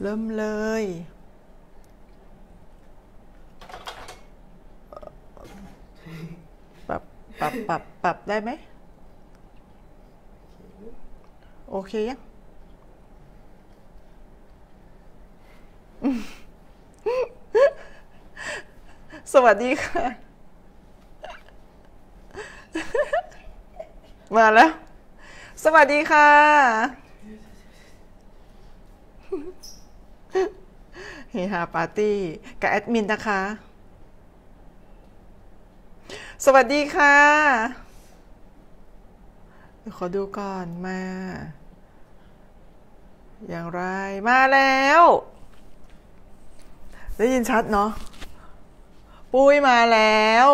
เริ่มเลยปรับ ปรับ ปรับ ปรับ ได้ไหม โอเคยังสวัสดีค่ะ มาแล้ว สวัสดีค่ะเฮาปาร์ตี้กับแอดมินนะคะ สวัสดีค่ะ ขอดูก่อนมา อย่างไรมาแล้ว ได้ยินชัดเนาะปุ้ยมาแล้ว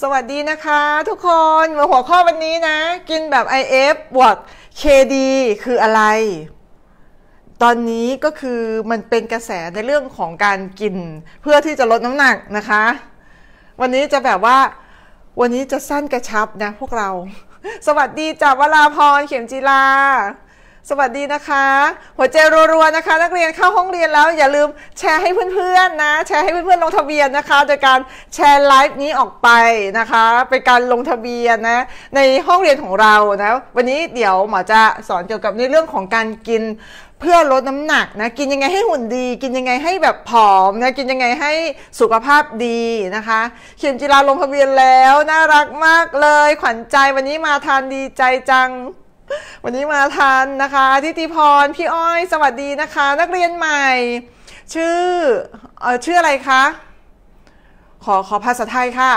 สวัสดีนะคะทุกคนมาหัวข้อวันนี้นะ กินแบบ IF บวก KD คืออะไรตอนนี้ก็คือมันเป็นกระแสในเรื่องของการกิน เพื่อที่จะลดน้ำหนักนะคะ วันนี้จะแบบว่าวันนี้จะสั้นกระชับนะพวกเรา สวัสดีจากวราพรเข็มจีลาสวัสดีนะคะ หัวใจรัวๆนะคะ นักเรียนเข้าห้องเรียนแล้วอย่าลืมแชร์ให้เพื่อนๆนะ แชร์ให้เพื่อนๆลงทะเบียนนะคะ โดยการแชร์ไลฟ์นี้ออกไปนะคะ เป็นการลงทะเบียนนะ ในห้องเรียนของเรานะวันนี้เดี๋ยวหมอจะสอนเกี่ยวกับในเรื่องของการกินเพื่อลดน้ำหนักนะกินยังไงให้หุ่นดี กินยังไงให้แบบผอมนะกินยังไงให้สุขภาพดีนะคะ เขียนจิราลงทะเบียนแล้ว น่ารักมากเลย ขวัญใจวันนี้มาทานดีใจจัง วันนี้มาทานนะคะทิติพร พี่อ้อย สวัสดีนะคะ นักเรียนใหม่ ชื่อเออชื่ออะไรคะ ขอขอภาษาไทยค่ะ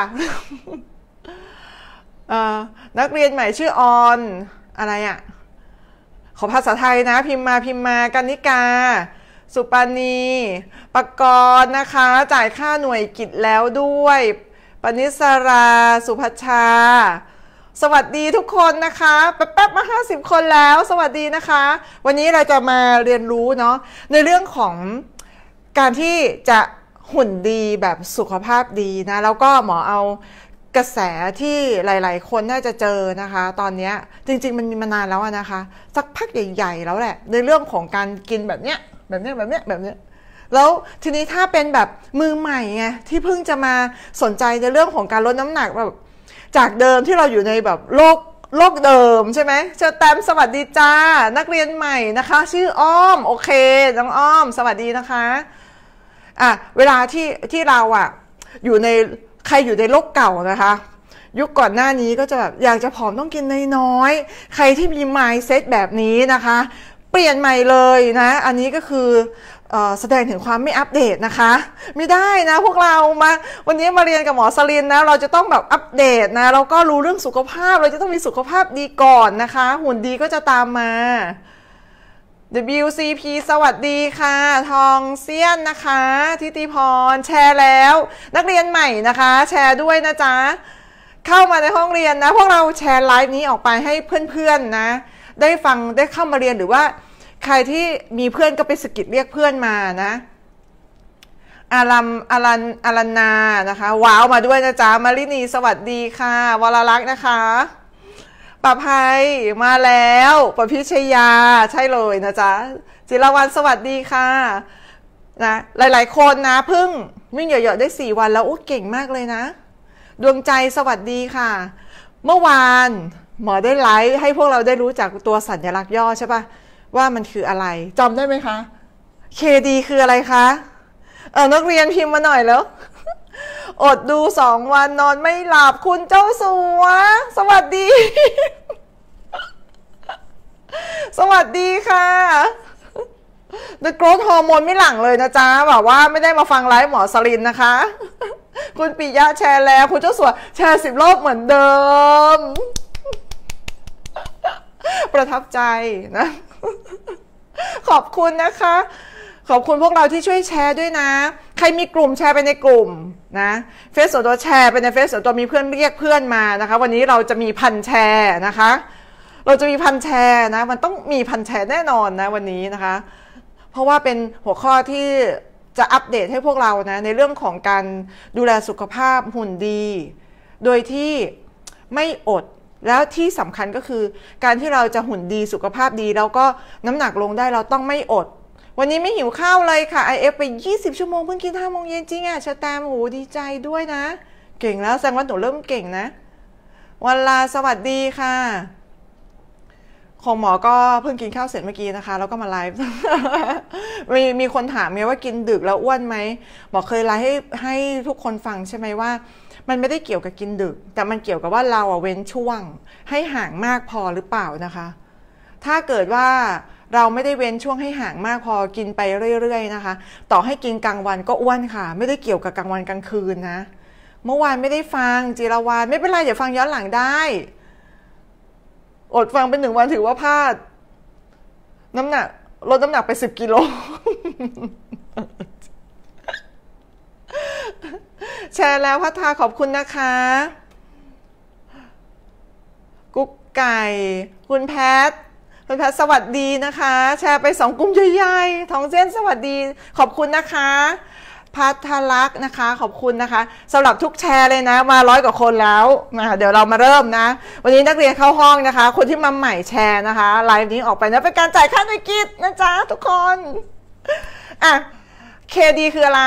นักเรียนใหม่ชื่อออนอะไรอะ่ะขอภาษาไทยนะพิมมาพิมมากันนิกา สุปานีปกรณ์นะคะจ่ายค่าหน่วยกิจแล้วด้วย ปณิสรา สุภชา สวัสดีทุกคนนะคะ แป๊บๆ มา 50 คนแล้วสวัสดีนะคะ วันนี้เราจะมาเรียนรู้เนาะในเรื่องของการที่จะหุ่นดีแบบสุขภาพดีนะ แล้วก็หมอเอากระแสที่หลาย ๆ คนน่าจะเจอนะคะ ตอนนี้จริง ๆ มันมีมานานแล้วนะคะ สักพักใหญ่ ๆ แล้วแหละในเรื่องของการกินแบบเนี้ยแบบเนี้ยแบบเนี้ยแบบเนี้ยแล้วทีนี้ถ้าเป็นแบบมือใหม่ไงที่เพิ่งจะมาสนใจในเรื่องของการลดน้ำหนักแบบจากเดิมที่เราอยู่ในแบบโลกโลกเดิมใช่ไหมเจอแตมสวัสดีจ้านักเรียนใหม่นะคะ ชื่ออ้อมโอเคน้องอ้อมสวัสดีนะคะอ่ะเวลาที่ที่เราอะอยู่ในใครอยู่ในโลกเก่านะคะ ยุคก่อนหน้านี้ก็จะแบบอยากจะผอมต้องกินน้อยๆ ใครที่มีไมล์เซตแบบนี้นะคะ เปลี่ยนใหม่เลยนะอันนี้ก็คือแสดงถึงความไม่อัปเดตนะคะ ไม่ได้นะพวกเรามาวันนี้มาเรียนกับหมอสลินนะเราจะต้องแบบอัปเดตนะเราก็รู้เรื่องสุขภาพเราจะต้องมีสุขภาพดีก่อนนะคะ หุ่นดีก็จะตามมา WCP สวัสดีค่ะ ทองเซียนนะคะ ทิติพร แชร์แล้ว นักเรียนใหม่นะคะ แชร์ด้วยนะจ๊ะเข้ามาในห้องเรียนนะ พวกเราแชร์ไลฟ์นี้ออกไปให้เพื่อนๆนะ ได้ฟังได้เข้ามาเรียนหรือว่า ใครที่มีเพื่อนก็ไปสกิดเรียกเพื่อนมานะอารัมอารันอารันนานะคะว้าวมาด้วยนะจ๊ะมารินี สวัสดีค่ะวรลักษ์นะคะป้ภัยมาแล้วป้พิชยาใช่เลยนะจ๊ะจิรวันสวัสดีค่ะนะหลาย ๆคนนะเพิ่งวิ่งเหยอะๆได้สี่วันแล้วโอ้เก่งมากเลยนะดวงใจสวัสดีค่ะ เมื่อวานหมอได้ไลฟ์ให้พวกเราได้รู้จักตัวสัญลักษณ์ย่อใช่ปะว่ามันคืออะไรจำได้ไหมคะ KD คืออะไรคะเออนักเรียนพิมพ์มาหน่อยแล้วอดดูสองวันนอนไม่หลับ คุณเจ้าสัว สวัสดี สวัสดีค่ะด h e growth ฮอร์โมนไม่หลังเลยนะจ๊ะแบบว่าไม่ได้มาฟังไลฟ์หมอสลินนะคะ คุณปิยะแชร์แล้ว คุณเจ้าสัวแชร์สิบรอบเหมือนเดิม ประทับใจนะ ขอบคุณนะคะขอบคุณพวกเราที่ช่วยแชร์ด้วยนะ ใครมีกลุ่มแชร์ไปในกลุ่มนะเฟซส่วนตัวแชร์ไปในเฟซส่วนตัวมีเพื่อนเรียกเพื่อนมานะคะวันนี้เราจะมีพันแชร์นะคะเราจะมีพันแชร์นะมันต้องมีพันแชร์แน่นอนนะวันนี้นะคะเพราะว่าเป็นหัวข้อที่จะอัปเดตให้พวกเรานะในเรื่องของการดูแลสุขภาพหุ่นดี โดยที่ไม่อดแล้วที่สำคัญก็คือ การที่เราจะหุ่นดีสุขภาพดีแล้วก็น้ำหนักลงได้เราต้องไม่อดวันนี้ไม่หิวข้าวเลยค่ะ IF ไป 20 ชั่วโมงเพิ่งกินห้าโมงเย็นจริงอะ่ะชะตามโหดีใจด้วยนะ เก่งแล้ว แสดงว่าหนูเริ่มเก่งนะ วันลาสวัสดีค่ะ ของหมอก็เพิ่งกินข้าวเสร็จเมื่อกี้นะคะ แล้วก็มาไลฟ์ มีมีคนถามไงว่ากินดึกแล้วอ้วนไหมหมอเคยไลฟ์ให้ให้ทุกคนฟังใช่ไหมว่า มันไม่ได้เกี่ยวกับกินดึก แต่มันเกี่ยวกับว่าเราเว้นช่วง ให้ห่างมากพอหรือเปล่านะคะ ถ้าเกิดว่าเราไม่ได้เว้นช่วงให้ห่างมากพอกินไปเรื่อยๆ นะคะ ต่อให้กินกลางวันก็อ้วนค่ะ ไม่ได้เกี่ยวกับกลางวันกลางคืนนะเมื่อวานไม่ได้ฟังจิรวานไม่เป็นไรเดี๋ยวฟังย้อนหลังได้ อดฟังเป็นหนึ่งวันถือว่าพลาดน้ำหนักลดน้ำหนักไปสิบกิโลแชร์แล้วพัทธาขอบคุณนะคะ กุ๊กไก่ คุณแพทคุณแพทสวัสดีนะคะ แชร์ไปสองกลุ่มใหญ่ๆ ทองเส้นสวัสดี ขอบคุณนะคะ พัทลักษ์นะคะ ขอบคุณนะคะ สำหรับทุกแชร์เลยนะ มาร้อยกว่าคนแล้วนะเดี๋ยวเรามาเริ่มนะ วันนี้นักเรียนเข้าห้องนะคะ คนที่มาใหม่แชร์นะคะไลฟ์นี้ออกไปนะเป็นการจ่ายค่าหน่กิจนะจ๊ะทุกคนอ่ะ KD คืออะไร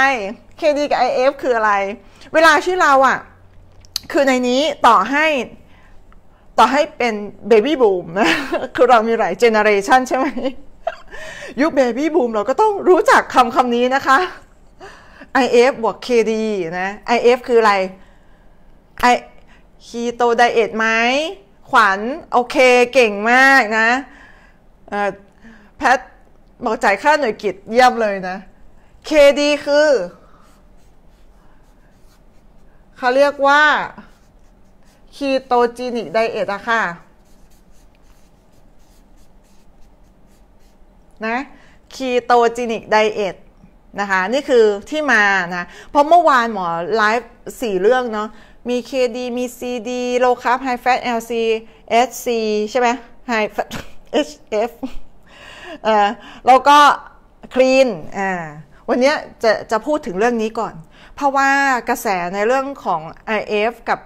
KD กับ IF คืออะไร เวลาชื่อเราอะ่ะ คือในนี้ต่อให้ต่อให้เป็นเบบี้บูมนะคือเรามีหลายเจเนอเรชันใช่ไหม ยุคเบบี้บูมเราก็ต้องรู้จักคำคำนี้นะคะ IF บวก KD นะ IF คืออะไร I คีโตไดเอทไหมขวัญโอเคเก่งมากนะแพทบอกจ่ายค่าหน่วยกิจเยี่ยมเลยนะ KD คือ เขาเรียกว่าคีโตจีนิกไดเอทอะค่ะนะคีโตจีนิกไดเอทนะคะ นี่คือที่มานะ เพราะเมื่อวานหมอไลฟ์สี่เรื่องเนาะมี KD มี CD low ไฮแฟตเอลซีเอ c ซีใช่ไหมไฮแฟตเอชเอเอแล้วก็คลีนอ่าวันนี้จะจะพูดถึงเรื่องนี้ก่อน เพราะว่ากระแสในเรื่องของ IF กับ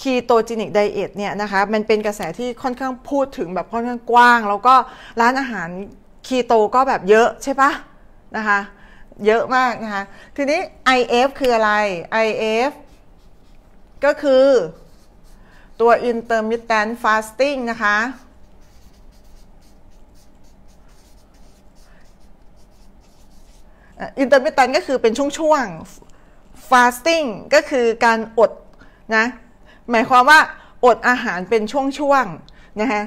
คีโตจินิกไดเอทเนี่ยนะคะมันเป็นกระแสที่ค่อนข้างพูดถึงแบบค่อนข้างกว้าง แล้วก็ร้านอาหารคีโตก็แบบเยอะใช่ปะนะคะ เยอะมากนะคะ ทีนี้ IF คืออะไร IF ก็คือตัว intermittent fasting นะคะอินเตอร์มิตันก็คือเป็นช่วงๆฟาสติ้งก็คือการอดนะหมายความว่าอดอาหารเป็นช่วงๆนะฮะ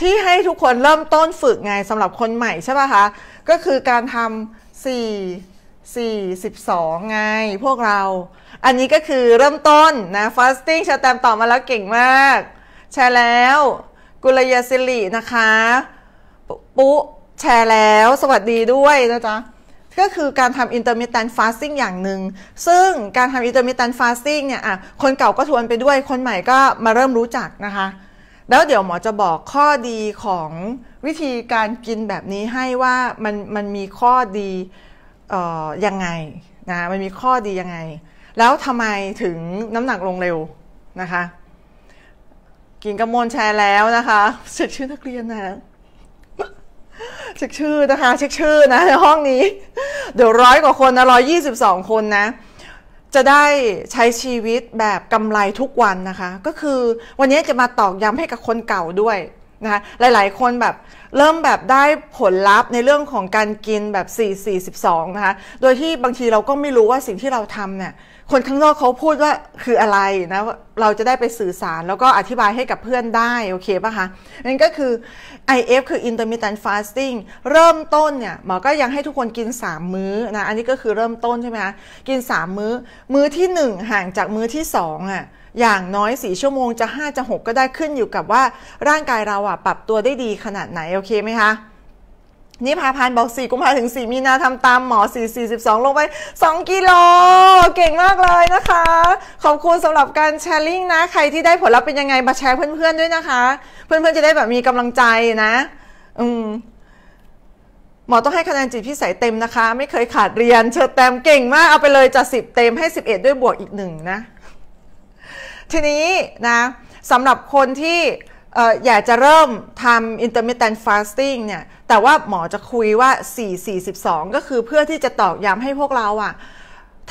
ที่ให้ทุกคนเริ่มต้นฝึกไงสำหรับคนใหม่ใช่ป่ะคะ ก็คือการทำ4 4 12 ไงพวกเรา อันนี้ก็คือเริ่มต้นนะ fasting ชาแตมตอบมาแล้วเก่งมาก แชร์แล้ว กุลยาสิรินะคะ ปุ๊แชร์แล้วสวัสดีด้วยนะจ๊ะก็คือการทำ intermittent fasting อย่างหนึ่ง ซึ่งการทำ intermittent fasting เนี่ย อ่ะ คนเก่าก็ทวนไปด้วย คนใหม่ก็มาเริ่มรู้จักนะคะ แล้วเดี๋ยวหมอจะบอกข้อดีของวิธีการกินแบบนี้ให้ว่ามันมันมีข้อดีเอ่อยังไงนะ มันมีข้อดียังไง แล้วทำไมถึงน้ำหนักลงเร็วนะคะ กินกระมวลแชร์แล้วนะคะเสร็จชื่อนักเรียนนะเช็คชื่อนะคะเช็คชื่อนะในห้องนี้เดี๋ยวร้อยกว่าคนนะร้อยยี่สิบสองคนนะจะได้ใช้ชีวิตแบบกำไรทุกวันนะคะ ก็คือวันนี้จะมาตอกย้ำให้กับคนเก่าด้วยนะคะหลายๆคนแบบเริ่มแบบได้ผลลัพธ์ในเรื่องของการกินแบบ 4 4 12นะคะโดยที่บางทีเราก็ไม่รู้ว่าสิ่งที่เราทำเนี่ยคนข้างนอกเขาพูดว่าคืออะไรนะ เราจะได้ไปสื่อสารแล้วก็อธิบายให้กับเพื่อนได้ โอเคป่ะคะนั่นก็คือ IF คือ intermittent fasting เริ่มต้นเนี่ยหมอก็ยังให้ทุกคนกิน 3 มื้อนะ อันนี้ก็คือเริ่มต้นใช่ไหมคะ กิน 3 มื้อ มื้อที่ 1 ห่างจากมื้อที่ 2อ่ะ อย่างน้อยสีชั่วโมงจะ 5 จะ 6 ก็ได้ขึ้นอยู่กับว่าร่างกายเราอ่ะปรับตัวได้ดีขนาดไหนโอเคไหมคะนี่พาพานบอกสี่กุมภาถึงสี่มีนาทำตามหมอสสสีี่่ิบสองลงไปสองกิโล เก่งมากเลยนะคะ ขอบคุณสำหรับการแชร์ลิงนะ ใครที่ได้ผลลัพธ์เป็นยังไง มาแชร์เพื่อนๆด้วยนะคะ เพื่อนๆจะได้แบบมีกำลังใจนะอืมหมอต้องให้คะแนนจิตพีสใสเต็มนะคะ ไม่เคยขาดเรียนเชิดเต็มเก่งมาก เอาไปเลยจากิบเต็มให้สิบเอ็ดด้วยบวกอีกหนึ่งนะ ทีนี้นะสำหรับคนที่อยากจะเริ่มทำ intermittent fasting เนี่ย แต่ว่าหมอจะคุยว่า 4-42 ก็คือเพื่อที่จะตอกย้ำให้พวกเราอะ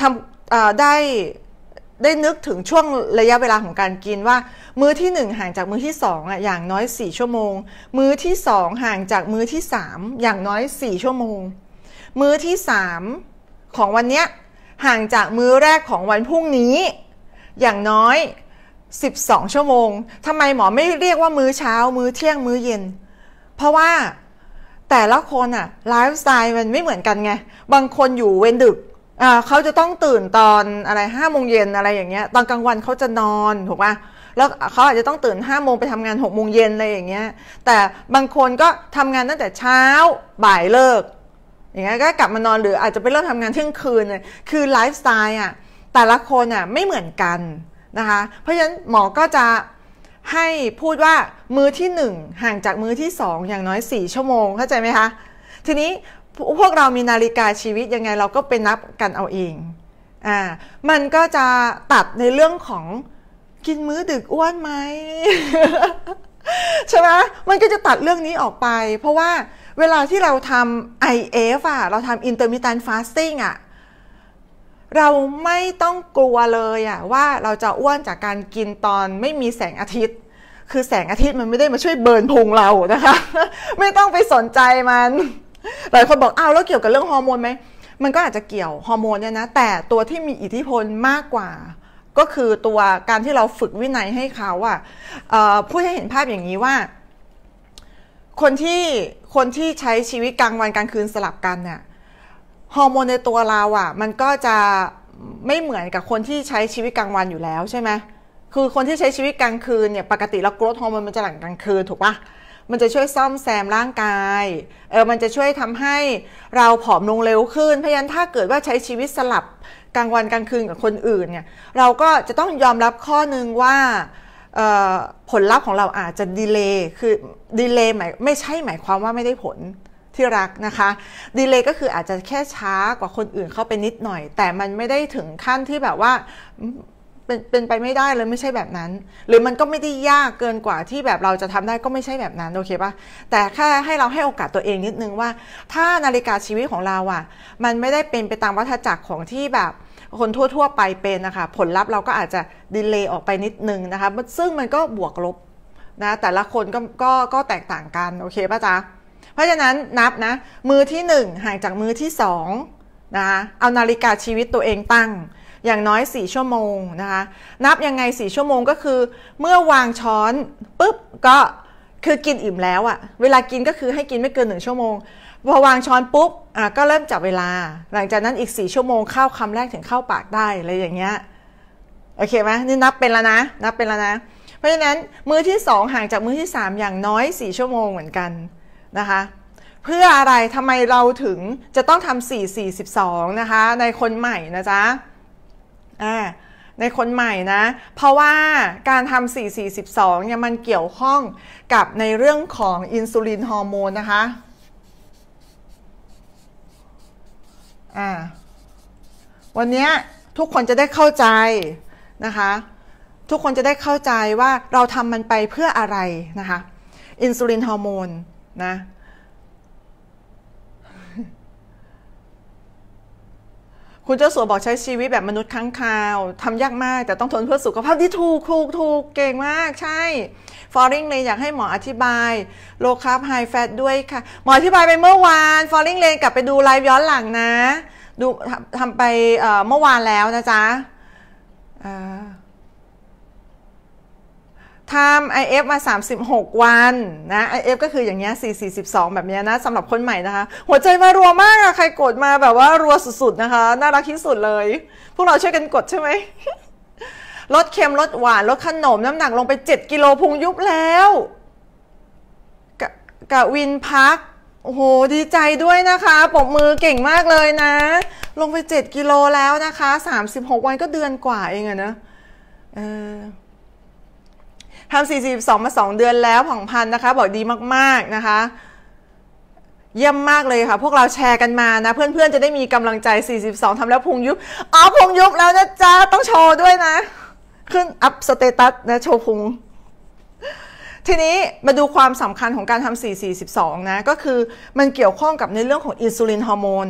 ทำได้ ได้นึกถึงช่วงระยะเวลาของการกินว่า มื้อที่ 1 ห่างจากมื้อที่2อ่ะอย่างน้อย4ชั่วโมง มื้อที่2ห่างจากมื้อที่3 อย่างน้อย 4 ชั่วโมง มื้อที่3ของวันเนี้ย ห่างจากมื้อแรกของวันพรุ่งนี้ อย่างน้อย12 ชั่วโมง ทำไมหมอไม่เรียกว่ามื้อเช้ามื้อเที่ยงมื้อเย็น เพราะว่าแต่ละคนอะไลฟ์สไตล์มันไม่เหมือนกันไง บางคนอยู่เวนดึกเขาจะต้องตื่นตอนอะไรห้าโมงเย็นอะไรอย่างเงี้ย ตอนกลางวันเขาจะนอนถูกป่ะแล้วเขาอาจจะต้องตื่นห้าโมงไปทำงานหกโมงเย็นอะไรอย่างเงี้ย แต่บางคนก็ทำงานตั้งแต่เช้าบ่ายเลิก อย่างเงี้ยก็กลับมานอนหรืออาจจะไปเริ่มทำงานเที่ยงคืนเลยคือไลฟ์สไตล์อ่ะแต่ละคนอ่ะไม่เหมือนกันนะคะเพราะฉะนั้นหมอก็จะให้พูดว่ามือที่ 1 ห่างจากมือที่ 2 อย่างน้อย 4 ชั่วโมงเข้าใจไหมคะ ทีนี้พวกเรามีนาฬิกาชีวิตยังไงเราก็ไปนับกันเอาเองอ่ามันก็จะตัดในเรื่องของกินมื้อดึกอ้วนไหมใช่ไหม มันก็จะตัดเรื่องนี้ออกไป เพราะว่าเวลาที่เราทำ IF อ่ะเราทำ intermittent fasting อ่ะเราไม่ต้องกลัวเลยอะว่าเราจะอ้วนจากการกินตอนไม่มีแสงอาทิตย์ คือแสงอาทิตย์มันไม่ได้มาช่วยเบิร์นพุงเรานะคะไม่ต้องไปสนใจมัน หลายคนบอกอ้าวแล้วเกี่ยวกับเรื่องฮอร์โมนไหม มันก็อาจจะเกี่ยวฮอร์โมนเนี่ยนะแต่ตัวที่มีอิทธิพลมากกว่า ก็คือตัวการที่เราฝึกวินัยให้เขาอะพูดให้เห็นภาพอย่างนี้ว่า คนที่คนที่ใช้ชีวิตกลางวันกลางคืนสลับกันเนี่ยฮอร์โมนในตัวเราอะ่ะมันก็จะไม่เหมือนกับคนที่ใช้ชีวิตกลางวันอยู่แล้วใช่ไหมคือคนที่ใช้ชีวิตกลางคืนเนี่ย ปกติแล้วกรดฮอร์โมน มันจะหลั่งกลางคืนถูกปะมันจะช่วยซ่อมแซมร่างกายเออมันจะช่วยทำให้เราผอมลงเร็วขึ้น เพราะฉะนั้นถ้าเกิดว่าใช้ชีวิตสลับกลางวันกลางคืนกับคนอื่นเนี่ย เราก็จะต้องยอมรับข้อนึงว่าผลลัพธ์ของเราอาจจะดีเลย์คือดีเลย์หมายไม่ใช่หมายความว่าไม่ได้ผลที่รักนะคะดีเลย์ก็คืออาจจะแค่ช้ากว่าคนอื่นเข้าไปนิดหน่อย แต่มันไม่ได้ถึงขั้นที่แบบว่าเป็นเป็นไปไม่ได้เลยไม่ใช่แบบนั้น หรือมันก็ไม่ได้ยากเกินกว่าที่แบบเราจะทำได้ก็ไม่ใช่แบบนั้นโอเคปะแต่แค่ให้เราให้โอกาสตัวเองนิดนึงว่า ถ้านาฬิกาชีวิตของเราอะ่ะมันไม่ได้เป็นไปตามวัฏจักรของที่แบบ คนทั่วๆ ไปเป็นนะคะผลลัพธ์เราก็อาจจะดีเลย์ออกไปนิดนึงนะคะซึ่งมันก็บวกลบนะแต่ละคนก็ก็ก็แตกต่างกันโอเคป่ะจ๊ะเพราะฉะนั้นนับนะมือที่ 1 ห่างจากมือที่2นะคะเอานาฬิกาชีวิตตัวเองตั้ง อย่างน้อย4ชั่วโมงนะคะนับยังไง4ชั่วโมงก็คือ เมื่อวางช้อนปุ๊บก็คือกินอิ่มแล้วอะเวลากินก็คือให้กินไม่เกินหนึ่งชั่วโมงพอวางช้อนปุ๊บอ่ะก็เริ่มจับเวลา หลังจากนั้นอีกสี่ชั่วโมงเข้าคำแรกถึงเข้าปากได้อะไรอย่างเงี้ยโอเคไหมนี่นับเป็นแล้วนะ นับเป็นแล้วนะเพราะฉะนั้นมือที่สองห่างจากมือที่สามอย่างน้อยสี่ชั่วโมงเหมือนกันนะคะเพื่ออะไรทำไมเราถึงจะต้องทำ4 4 2นะคะในคนใหม่นะจ๊ะในคนใหม่นะเพราะว่าการทำ4 4 2เนี่ยมันเกี่ยวข้องกับในเรื่องของอินซูลินฮอร์โมนนะคะวันนี้ทุกคนจะได้เข้าใจนะคะทุกคนจะได้เข้าใจว่าเราทำมันไปเพื่ออะไรนะคะอินซูลินฮอร์โมนนะ คุณเจ้าสัวบอกใช้ชีวิตแบบมนุษย์ค้างคาวทำยากมาก แต่ต้องทนเพื่อสุขภาพที่ถูกถูกถูกเก่งมาก ใช่ ฟอริงเลนอยากให้หมออธิบาย โลคาร์บไฮแฟตด้วยค่ะ หมออธิบายไปเมื่อวานฟอริงเลนกลับไปดูไลฟ์ย้อนหลังนะ ดูทำไปเมื่อวานแล้วนะจ๊ะทำ IF มา 36 วันนะ IF ก็คืออย่างเงี้ย4 4 2 แบบเนี้ยนะสำหรับคนใหม่นะคะ หัวใจมารัวมากอะใครกดมาแบบว่ารัวสุดๆนะคะ น่ารักที่สุดเลย พวกเราช่วยกันกดใช่ไหมลดเค็มลดหวานลดขนม น้ำหนักลงไป 7 กิโลพุงยุบแล้วกกะวินพักโอ้โหดีใจด้วยนะคะปมมือเก่งมากเลยนะ ลงไป 7 กิโลแล้วนะคะ 36 วันก็เดือนกว่าเองอะนะ เออทำ42 มา 2 เดือนแล้วผ่องพันนะคะ บอกดีมาก ๆ นะคะ เยี่ยมมากเลยค่ะ พวกเราแชร์กันมานะ เพื่อนๆ จะได้มีกำลังใจ 42ทำแล้วพุงยุบอ๋อพุงยุบแล้วนะจ๊ะ ต้องโชว์ด้วยนะ ขึ้น อัพสเตตัสนะโชว์พุง ทีนี้มาดูความสำคัญของการทำ442 นะ ก็คือ มันเกี่ยวข้องกับในเรื่องของอินซูลินฮอร์โมน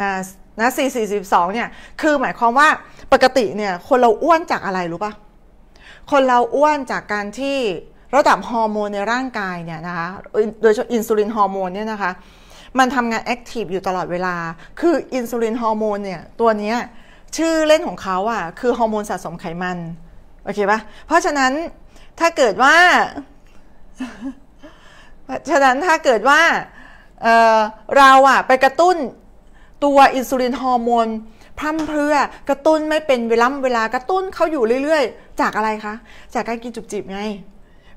นะ 442เนี่ยคือหมายความว่าปกติเนี่ยคนเราอ้วนจากอะไรรู้ปะ่ะคนเราอ้วนจากการที่ระดับฮอร์โมนในร่างกายเนี่ยนะคะโดยเฉพาะอินซูลินฮอร์โมนเนี่ยนะคะมันทำงานแอคทีฟอยู่ตลอดเวลา คืออินซูลินฮอร์โมนเนี่ยตัวนี้ชื่อเล่นของเขาอะ่ะคือฮอร์โมนสะสมไขมันโอเคปะเพราะฉะนั้นถ้าเกิดว่าเพราะฉะนั้นถ้าเกิดว่าเเราอ่ะไปกระตุ้นตัวอินซูลินฮอร์โมนพร่ำเพรื่อกระตุ้นไม่เป็นเวลาเวลากระตุ้นเขาอยู่เรื่อย ๆ จากอะไรคะจากการกินจุบจิบไง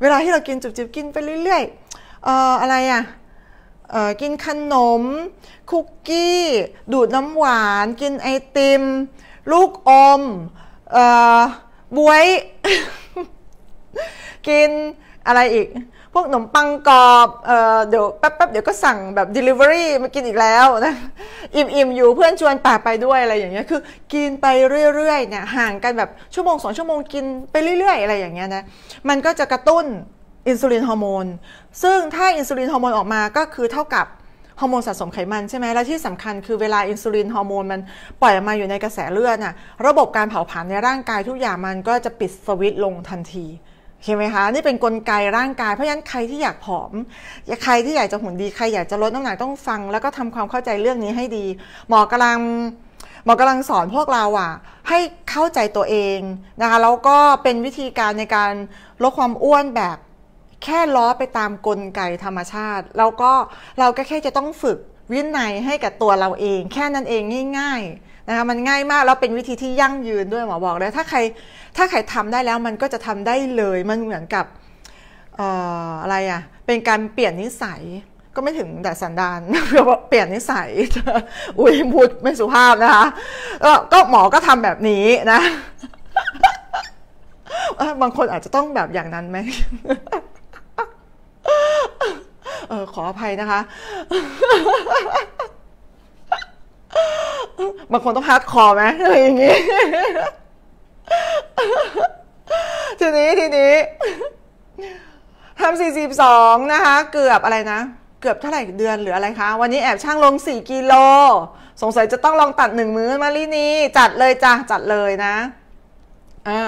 เวลาที่เรากินจุบจิบกินไปเรื่อยๆเอ่ออะไรอะ่ะกินขนม คุกกี้ ดูดน้ำหวาน กินไอติม ลูกอมบวยกินอะไรอีกพวกขนมปังกรอบเเดี๋ยวแป๊บๆเดี๋ยวก็สั่งแบบ Delivery มากินอีกแล้วนะอิ่มอิมอยู่เพื่อนชวนป่าไปด้วยอะไรอย่างเงี้ยคือกินไปเรื่อยๆเนี่ยห่างกันแบบชั่วโมงสองชั่วโมงกินไปเรื่อยๆ อะไรอย่างเงี้ยนะมันก็จะกระตุ้นอินซูลินฮอร์โมน ซึ่งถ้าอินซูลินฮอร์โมนออกมาก็คือเท่ากับ ฮอร์โมนสะสมไขมันใช่ไหมและที่สำคัญคือเวลาอินซูลินฮอร์โมนมันปล่อยออกมาอยู่ในกระแสเลือดน่ะระบบการเผาผลาญในร่างกายทุกอย่างมันก็จะปิดสวิตช์ลงทันทีใช่ไหมคะ นี่เป็นนกลไกร่างกาย เพราะฉะนั้นใครที่อยากผอม ใครที่อยากจะหุ่นดี ใครอยากจะลดน้ำหนักต้องฟังแล้วก็ทำความเข้าใจเรื่องนี้ให้ดี หมอกำลังหมอกำลังสอนพวกเราอะให้เข้าใจตัวเองนะคะ แล้วก็เป็นวิธีการในการลดความอ้วนแบบแค่ล้อไปตามกลไกธรรมชาติ แล้วก็เราก็แค่จะต้องฝึกวินัยให้กับตัวเราเอง แค่นั้นเองง่าย ๆนะคะมันง่ายมาก แล้วเป็นวิธีที่ยั่งยืนด้วยหมอบอกเลยถ้าใคร ถ้าใครทำได้แล้วมันก็จะทำได้เลยมันเหมือนกับอออะไรอะ่ะ เป็นการเปลี่ยนนิสัย ก็ไม่ถึงแต่สันดานเพว่าเปลี่ยนนิสัยอุ้ยพูดไม่สุภาพนะคะ ก็หมอก็ทำแบบนี้นะ บางคนอาจจะต้องแบบอย่างนั้นไหมเออขออภัยนะคะบางคนต้องพักดคอไหมอะไรอย่างงี้ ทีนี้ทีนี้ทำสี่สิบสองนะคะ เกือบอะไรนะ เกือบเท่าไหร่เดือนหรืออะไรคะวันนี้แอบช่างลงสี่กิโลสงสัยจะต้องลองตัดหนึ่งมื้อมาลีนี่จัดเลยจ้ะจัดเลยนะอ่า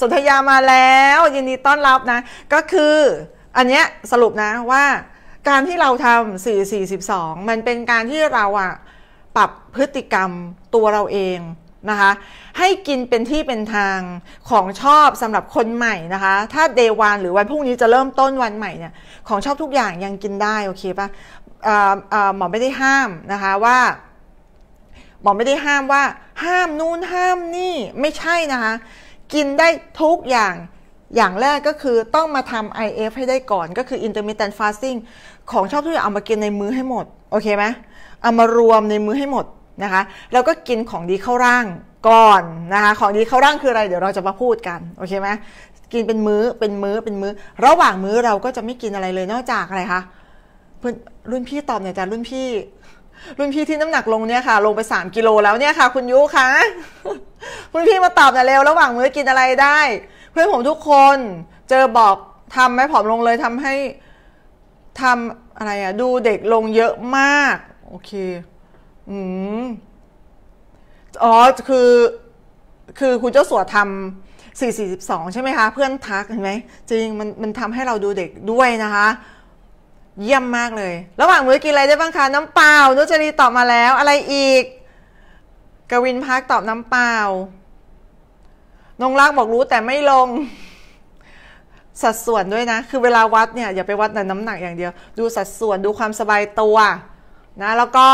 สนธยามาแล้วยินดีต้อนรับนะ ก็คืออันเนี้ยสรุปนะว่า การที่เราทำสสสีี่่ิบสองมันเป็นการที่เราอะปรับพฤติกรรมตัวเราเองนะคะให้กินเป็นที่เป็นทางของชอบสำหรับคนใหม่นะคะถ้าเดวันหรือวันพรุ่งนี้จะเริ่มต้นวันใหม่เนี่ยของชอบทุกอย่างยังกินได้โอเคปะ่ะหมอไม่ได้ห้ามนะคะว่าหมอไม่ได้ห้ามว่า ห้ามนู่นห้ามนี่ไม่ใช่นะคะกินได้ทุกอย่างอย่างแรกก็คือต้องมาทำ IF ให้ได้ก่อนก็คือ intermittent fasting ของชอบทุกอย่างเอามากินในมื้อให้หมดโอเคไหมเอามารวมในมือให้หมดนะคะ แล้วก็กินของดีเข้าร่างก่อนนะคะ ของดีเข้าร่างคืออะไรเดี๋ยวเราจะมาพูดกันโอเคไหมกินเป็นมื้อเป็นมื้อเป็นมื้อ ระหว่างมื้อเราก็จะไม่กินอะไรเลยนอกจากอะไรคะ รุ่นพี่ตอบเนี่ยจ้ะรุ่นพี่ รุ่นพี่ที่น้ำหนักลงเนี่ยค่ะ ลงไปสามกิโลแล้วเนี่ยค่ะ คุณยุคะคุณพี่มาตอบหน่อยเร็วระหว่างมื้อกินอะไรได้ เพื่อนผมทุกคนเจอบอกทำไหมผอมลงเลยทำให้ทำอะไรอะดูเด็กลงเยอะมากโอเคอืมอ๋อ คือ คือคุณเจ้าสัวทำสี่สี่สิบสองใช่ไหมคะ เพื่อนทักเห็นไหมจริง มัน มันทำให้เราดูเด็กด้วยนะคะ เยี่ยมมากเลย ระหว่างมื้อกินอะไรได้บ้างคะ น้ำเปล่านุชรีตอบมาแล้ว อะไรอีกกวินพักตอบน้ำเปล่านงรักบอกรู้แต่ไม่ลง สัดส่วนด้วยนะ คือเวลาวัดเนี่ยอย่าไปวัดแต่น้ำหนักอย่างเดียว ดูสัดส่วนดูความสบายตัวนะแล้วก็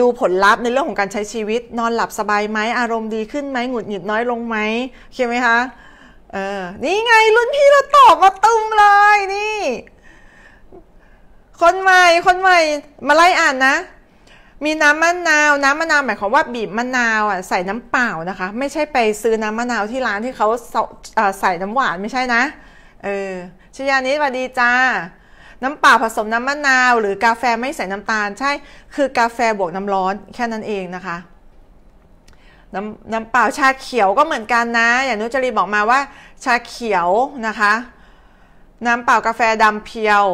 ดูผลลัพธ์ในเรื่องของการใช้ชีวิต นอนหลับสบายไหมอารมณ์ดีขึ้นไหมหงุดหงิดน้อยลงไหมเข้าไหมคะเออนี่ไงรุ่นพี่เราตอบมาตุ้มเลย นี่ คนใหม่คนใหม่มาไล่อ่านนะ มีน้ำมะนาว น้ำมะนาวหมายความว่าบีบมะนาวอ่ะใส่น้ำเปล่านะคะไม่ใช่ไปซื้อน้ำมะนาวที่ร้านที่เขาใส่น้ำหวานไม่ใช่นะเออชยานิสวัสดีจ้าน้ำเปล่าผสมน้ำมะนาวหรือกาแฟไม่ใส่น้ำตาลใช่คือกาแฟบวกน้ำร้อนแค่นั้นเองนะคะน้ำน้ำเปล่าชาเขียวก็เหมือนกันนะอย่างนุจรีบอกมาว่าชาเขียวนะคะ น้ำเปล่ากาแฟดำเพียว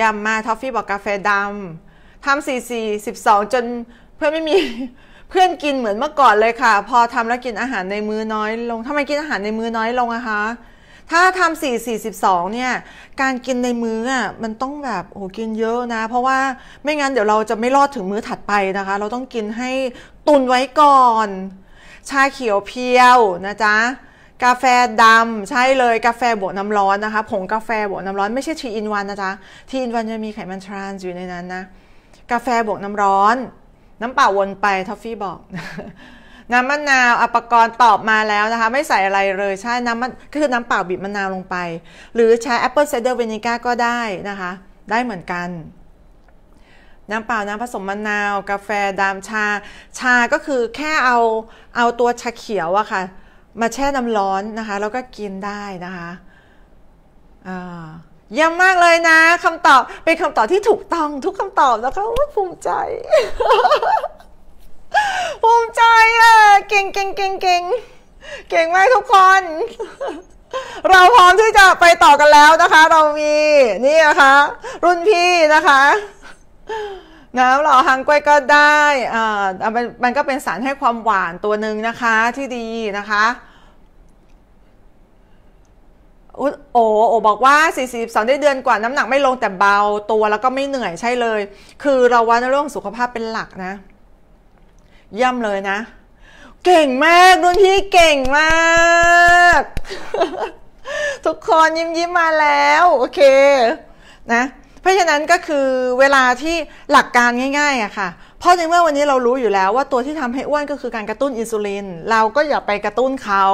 ยำมาทอฟฟี่บอกกาแฟดำทำสี่สี่สิบสองจนเพื่อนไม่มีเพื่อนกินเหมือนเมื่อก่อนเลยค่ะ พอทำแล้วกินอาหารในมือน้อยลงทำไมกินอาหารในมือน้อยลงอะคะถ้าทำสี่สี่สิบสองเนี่ย การกินในมื้ออ่ะ มันต้องแบบ โอ้ กินเยอะนะ เพราะว่าไม่งั้นเดี๋ยวเราจะไม่รอดถึงมื้อถัดไปนะคะ เราต้องกินให้ตุนไว้ก่อน ชาเขียวเพียวนะจ๊ะ กาแฟดำใช่เลย กาแฟบวกน้ำร้อนนะคะ ผงกาแฟบวกน้ำร้อนไม่ใช่ทีอินวันนะจ๊ะ ทีอินวันจะมีไขมันทรานส์อยู่ในนั้นนะ กาแฟบวกน้ำร้อน น้ำเปล่าวนไปทอฟฟี่บอกน้ำมะนาวอปกรณ์ตอบมาแล้วนะคะ ไม่ใส่อะไรเลยใช่น้ำมันก็คือน้ำเปล่าบีบมะนาวลงไป หรือใช้แอปเปิลไซเดอร์วินิก้าก็ได้นะคะ ได้เหมือนกัน น้ำเปล่าน้ำผสมมะนาวกาแฟดำชา ชาก็คือแค่เอาเอาตัวชาเขียวอะค่ะ มาแช่น้ำร้อนนะคะ แล้วก็กินได้นะคะเยี่ยมมากเลยนะคำตอบเป็นคำตอบที่ถูกต้องทุกคำตอบแล้วก็ภูมิใจภูมิใจอ่ะเก่งเก่งเก่งเก่งเก่งไหมทุกคน เราพร้อมที่จะไปต่อกันแล้วนะคะ เรามีนี่นะคะ รุ่นพี่นะคะน้ำหล่อหางกล้วยก็ได้อ่ามันก็เป็นสารให้ความหวานตัวหนึ่งนะคะที่ดีนะคะโอ้โอบอกว่า 42 ได้เดือนกว่าน้ำหนักไม่ลงแต่เบาตัวแล้วก็ไม่เหนื่อยใช่เลย คือเราวัดเรื่องสุขภาพเป็นหลักนะเยี่ยมเลยนะ เก่งมากรุ่นพี่เก่งมาก ทุกคน ยิ้มยิ้มมาแล้ว โอเคนะเพราะฉะนั้นก็คือเวลาที่หลักการง่ายๆอะค่ะ เพราะในเมื่อวันนี้เรารู้อยู่แล้วว่าตัวที่ทำให้อ้วนก็คือการกระตุ้นอินซูลิน เราก็อย่าไปกระตุ้นเขา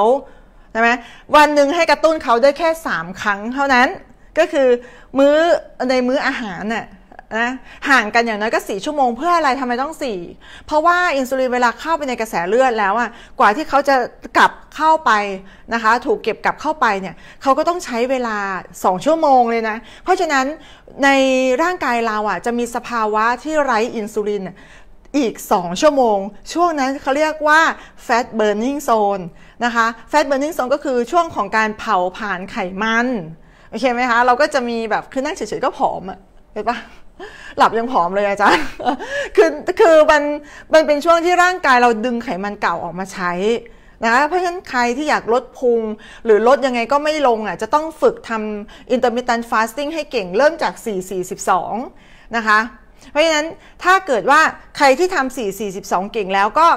ใช่ไหมวันหนึ่งให้กระตุ้นเขาได้แค่ 3 ครั้งเท่านั้นก็คือมื้อในมื้ออาหารน่ะนะห่างกันอย่างน้อยก็สี่ชั่วโมงเพื่ออะไรทำไมต้องสี่เพราะว่าอินซูลินเวลาเข้าไปในกระแสเลือดแล้วอะกว่าที่เขาจะกลับเข้าไปนะคะ ถูกเก็บกลับเข้าไปเนี่ยเขาก็ต้องใช้เวลาสองชั่วโมงเลยนะ เพราะฉะนั้นในร่างกายเราอะจะมีสภาวะที่ไร้อินซูลินอีก 2 ชั่วโมง ช่วงนั้นเขาเรียกว่า fat burning zone นะคะ fat burning zone ก็คือช่วงของการเผาผ่านไขมันโอเคไหมคะเราก็จะมีแบบคือนั่งเฉยๆก็ผอมอะเห็นปะหลับยังผอมเลยอาจารย์ คือคือมันมันเป็นช่วงที่ร่างกายเราดึงไขมันเก่าออกมาใช้นะเพราะฉะนั้นใครที่อยากลดพุงหรือลดยังไงก็ไม่ลงอ่ะจะต้องฝึกทำ intermittent fasting ให้เก่งเริ่มจาก 4-42 นะคะ เพราะฉะนั้นถ้าเกิดว่าใครที่ทำ 4-42 เก่งแล้วก็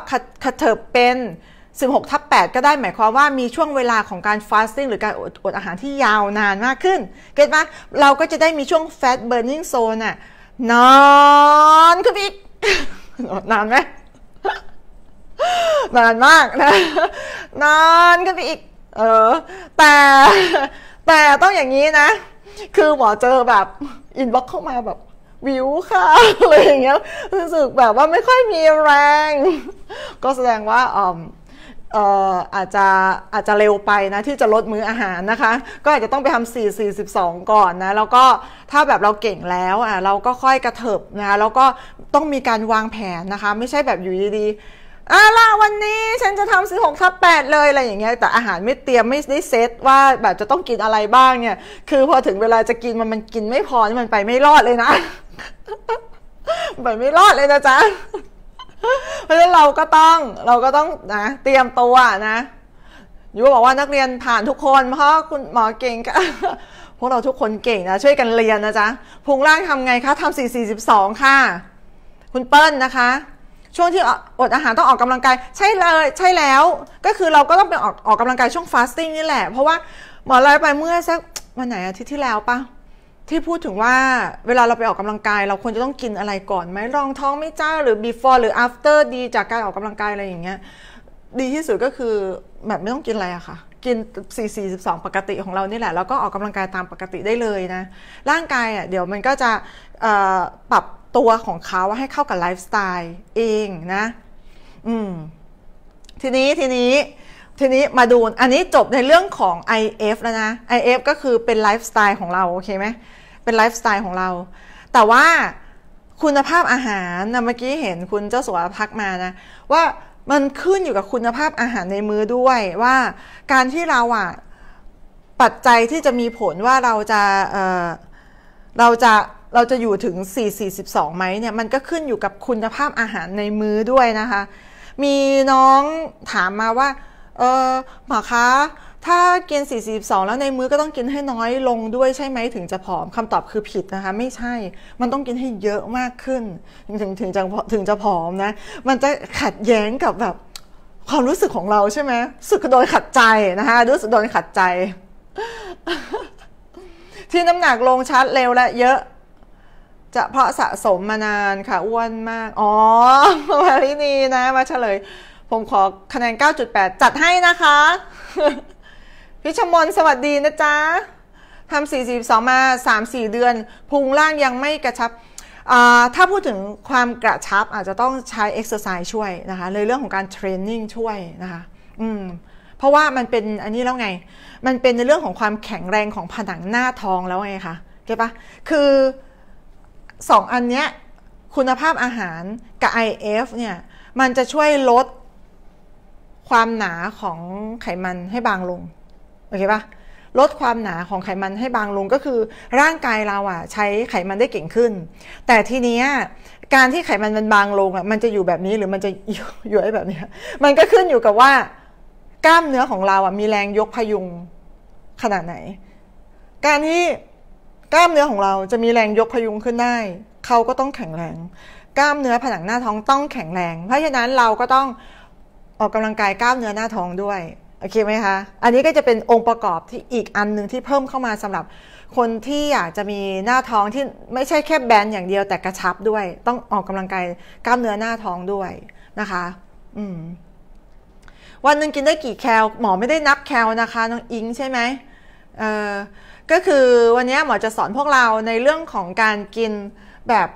ขัเถิบเป็น 16ทับ8ก็ได้หมายความว่ามีช่วงเวลาของการฟาสติ้งหรือการอดอาหารที่ยาวนานมากขึ้น เกิดว่าเราก็จะได้มีช่วง fat burning zone อะนอนขึ้นอีกนานไหมนานมากนะ นอนขึ้นปอีกเออ แต่ แต่ต้องอย่างนี้นะ คือหมอเจอแบบอินบ็อกเข้ามาแบบวิวค่ะอะไรอย่างเงี้ยรู้สึกแบบว่าไม่ค่อยมีแรง ก็แสดงว่าอ๋ออาจจะอาจจะเร็วไปนะที่จะลดมื้ออาหารนะคะ ก็อาจจะต้องไปทำ 4 4 2ก่อนนะแล้วก็ถ้าแบบเราเก่งแล้วอ่ะเราก็ค่อยกระเถิบนะแล้วก็ต้องมีการวางแผนนะคะ ไม่ใช่แบบอยู่ดีๆอ่ะละวันนี้ฉันจะทำสิบหกทับแปดเลยอะไรอย่างเงี้ยแต่อาหารไม่เตรียมไม่ได้เซตว่าแบบจะต้องกินอะไรบ้างเนี่ยคือพอถึงเวลาจะกินมันมันกินไม่พอมันไปไม่รอดเลยนะไปไม่รอดเลยนะจ๊ะเพราะฉะนั้นเราก็ต้องเราก็ต้องนะเตรียมตัวนะยูบอกว่านักเรียนผ่านทุกคนเพราะคุณหมอเก่งก็พวกเราทุกคนเก่งนะ ช่วยกันเรียนนะจ๊ะพุงล่างทำไงคะทำ 442 ค่ะ คุณเปิ้ลนะคะ ช่วงที่อดอาหารต้องออกกำลังกายใช่เลยใช่แล้ว ก็คือเราก็ต้องไปออกออกกำลังกายช่วงฟาสติ้งนี่แหละเพราะว่าหมอไลฟ์ไปเมื่อสักวันไหนอาทิตย์ที่แล้วปะที่พูดถึงว่าเวลาเราไปออกกำลังกายเราควรจะต้องกินอะไรก่อนไหมรองท้องไม่จ้าหรือ before หรือ after ดีจากการออกกำลังกายอะไรอย่างเงี้ยดีที่สุดก็คือแบบไม่ต้องกินอะไรอะค่ะ กิน 4 4 2 ปกติของเรานี่แหละแล้วก็ออกกำลังกายตามปกติได้เลยนะ ร่างกายอะเดี๋ยวมันก็จะปรับตัวของเขาให้เข้ากับไลฟ์สไตล์เองนะอืมทีนี้ทีนี้ทีนี้มาดูอันนี้จบในเรื่องของ IF แล้วนะ IF ก็คือเป็นไลฟ์สไตล์ของเรา โอเคไหมเป็นไลฟ์สไตล์ของเรา แต่ว่าคุณภาพอาหารนะเมื่อกี้เห็นคุณเจ้าสัวพักมานะว่ามันขึ้นอยู่กับคุณภาพอาหารในมือด้วย ว่าการที่เราอ่ะปัจจัยที่จะมีผลว่าเราจะเเราจะเราจะอยู่ถึง 442 ไหมเนี่ยมันก็ขึ้นอยู่กับคุณภาพอาหารในมือด้วยนะคะ มีน้องถามมาว่าเออหมอคะ ถ้ากิน42 แล้วในมื้อก็ต้องกินให้น้อยลงด้วย ใช่ไหมถึงจะผอมคำตอบคือผิดนะคะ ไม่ใช่ มันต้องกินให้เยอะมากขึ้น ถึงถึงจะถึงจะผอมนะ มันจะขัดแย้งกับแบบความรู้สึกของเราใช่ไหมรู้สึกโดยขัดใจนะคะ รู้สึกโดนขัดใจ ที่น้ำหนักลงชัดเร็วและเยอะ จะเพราะสะสมมานานค่ะอ้วนมากอ๋อมารินีนะมาเฉลยผมขอคะแนน 9.8 จัดให้นะคะ พิชมนสวัสดีนะจ๊ะทำ42 มา 3-4 เดือน พุงล่างยังไม่กระชับ ถ้าพูดถึงความกระชับอาจจะต้องใช้เอ็กซ์ไซส์ช่วยนะคะเลยเรื่องของการเทรนนิ่งช่วยนะคะ อืม เพราะว่ามันเป็นอันนี้แล้วไง มันเป็นในเรื่องของความแข็งแรงของผนังหน้าท้องแล้วไงคะเข้าปะคือสองอันเนี้ยคุณภาพอาหารกับ IF เนี่ย มันจะช่วยลดความหนาของไขมันให้บางลงโอเคปะลดความหนาของไขมันให้บางลงก็คือ ร่างกายเราอ่ะ ใช้ไขมันได้เก่งขึ้น แต่ทีเนี้ยการที่ไขมันมันบางลงอ่ะ มันจะอยู่แบบนี้หรือมันจะอยู่ไอ้แบบนี้ มันก็ขึ้นอยู่กับว่ากล้ามเนื้อของเราอ่ะมีแรงยกพยุง ขนาดไหน การที่กล้ามเนื้อของเราจะมีแรงยกพยุงขึ้นได้เขาก็ต้องแข็งแรง กล้ามเนื้อผนังหน้าท้องต้องแข็งแรง เพราะฉะนั้นเราก็ต้องออกกำลังกายกล้ามเนื้อหน้าท้องด้วยโอเคไหมคะอันนี้ก็จะเป็นองค์ประกอบที่อีกอันหนึ่งที่เพิ่มเข้ามาสำหรับคนที่อยากจะมีหน้าท้องที่ไม่ใช่แค่แบนอย่างเดียวแต่กระชับด้วย ต้องออกกำลังกายกล้ามเนื้อหน้าท้องด้วยนะคะอืมวันหนึ่งกินได้กี่แคลหมอไม่ได้นับแคลนะคะน้องอิงใช่ไหมเออก็คือวันนี้หมอจะสอนพวกเราในเรื่องของการกินแบบ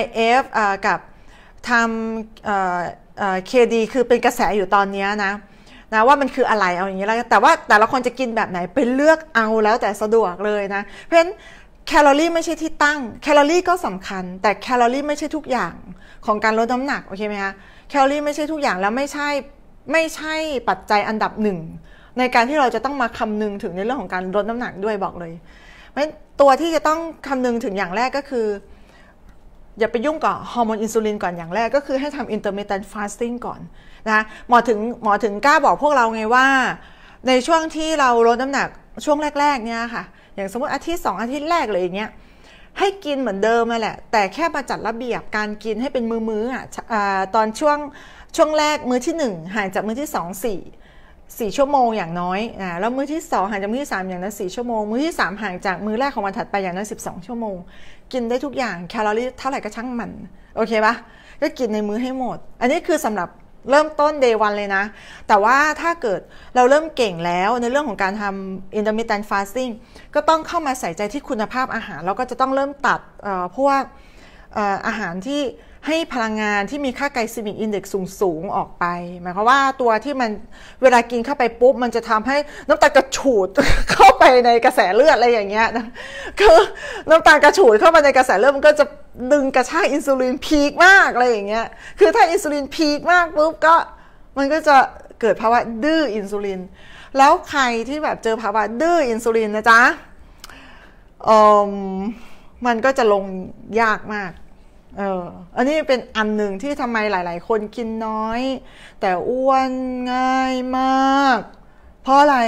IF กับทำเคดีคือเป็นกระแสอยู่ตอนนี้นะนะว่ามันคืออะไรเอาอย่างนี้แล้วแต่ว่าแต่ละคนจะกินแบบไหนเป็นเลือกเอาแล้วแต่สะดวกเลยนะเพราะฉะนั้นแคลอรี่ไม่ใช่ที่ตั้งแคลอรี่ก็สำคัญแต่แคลอรี่ไม่ใช่ทุกอย่างของการลดน้ำหนักโอเคไหมคะแคลอรี่ไม่ใช่ทุกอย่างแล้วไม่ใช่ไม่ใช่ปัจจัยอันดับหนึ่งในการที่เราจะต้องมาคำนึงถึงในเรื่องของการลดน้ำหนักด้วยบอกเลยเพราะฉะนนั้ตัวที่จะต้องคำนึงถึงอย่างแรกก็คืออย่าไปยุ่งกับฮอร์โมนอินซูลินก่อนอย่างแรกก็คือให้ทำ intermittent fasting ก่อนนะหมอถึงหมอถึงกล้าบอกพวกเราไงว่าในช่วงที่เราลดน้ำหนักช่วงแรกๆเนี่ยค่ะอย่างสมมติอาทิตย์2อาทิตย์แรกเลยอย่างเงี้ยให้กินเหมือนเดิมนั่นแหละแต่แค่มาจัดระเบียบการกินให้เป็นมือมืออ่ะตอนช่วงช่วงแรกมื้อที่ 1ห่างจากมื้อที่2 4สี่ชั่วโมงอย่างน้อยอ่าแล้วมื้อที่สองห่างจากมื้อที่สามอย่างน้อยสี่ชั่วโมงมื้อที่สามห่างจากมื้อแรกของวันถัดไปอย่างน้อยสสิบองชั่วโมง กินได้ทุกอย่างแคลอรี่เท่าไหร่ก็ช่างมันโอเคปะก็กินในมื้อให้หมด อันนี้คือสำหรับเริ่มต้นเดย์วันเลยนะ แต่ว่าถ้าเกิดเราเริ่มเก่งแล้วในเรื่องของการทำ intermittent fasting ก็ต้องเข้ามาใส่ใจที่คุณภาพอาหารแล้วก็จะต้องเริ่มตัดพวกอาหารที่ให้พลังงานที่มีค่าไกลซีมิกอินเด็กซ์สูง ๆออกไปหมายความว่าตัวที่มันเวลากินเข้าไปปุ๊บ มันจะทำให้น้ำตาลกระฉูดเข้าไปในกระแสเลือดอะไรอย่างเงี้ยนะคือน้ำตาลกระฉูดเข้ามาในกระแสเลือดมันก็จะดึงกระชากอินซูลินพีคมากอะไรอย่างเงี้ยคือถ้าอินซูลินพีคมากปุ๊บก็มันก็จะเกิดภาวะดื้ออินซูลินแล้วใครที่แบบเจอภาวะดื้ออินซูลินนะจ๊ะอมมันก็จะลงยากมากเออ อันนี้เป็นอันหนึ่งที่ทำไมหลาย ๆ คนกินน้อย แต่อ้วนง่ายมาก เพราะอะไร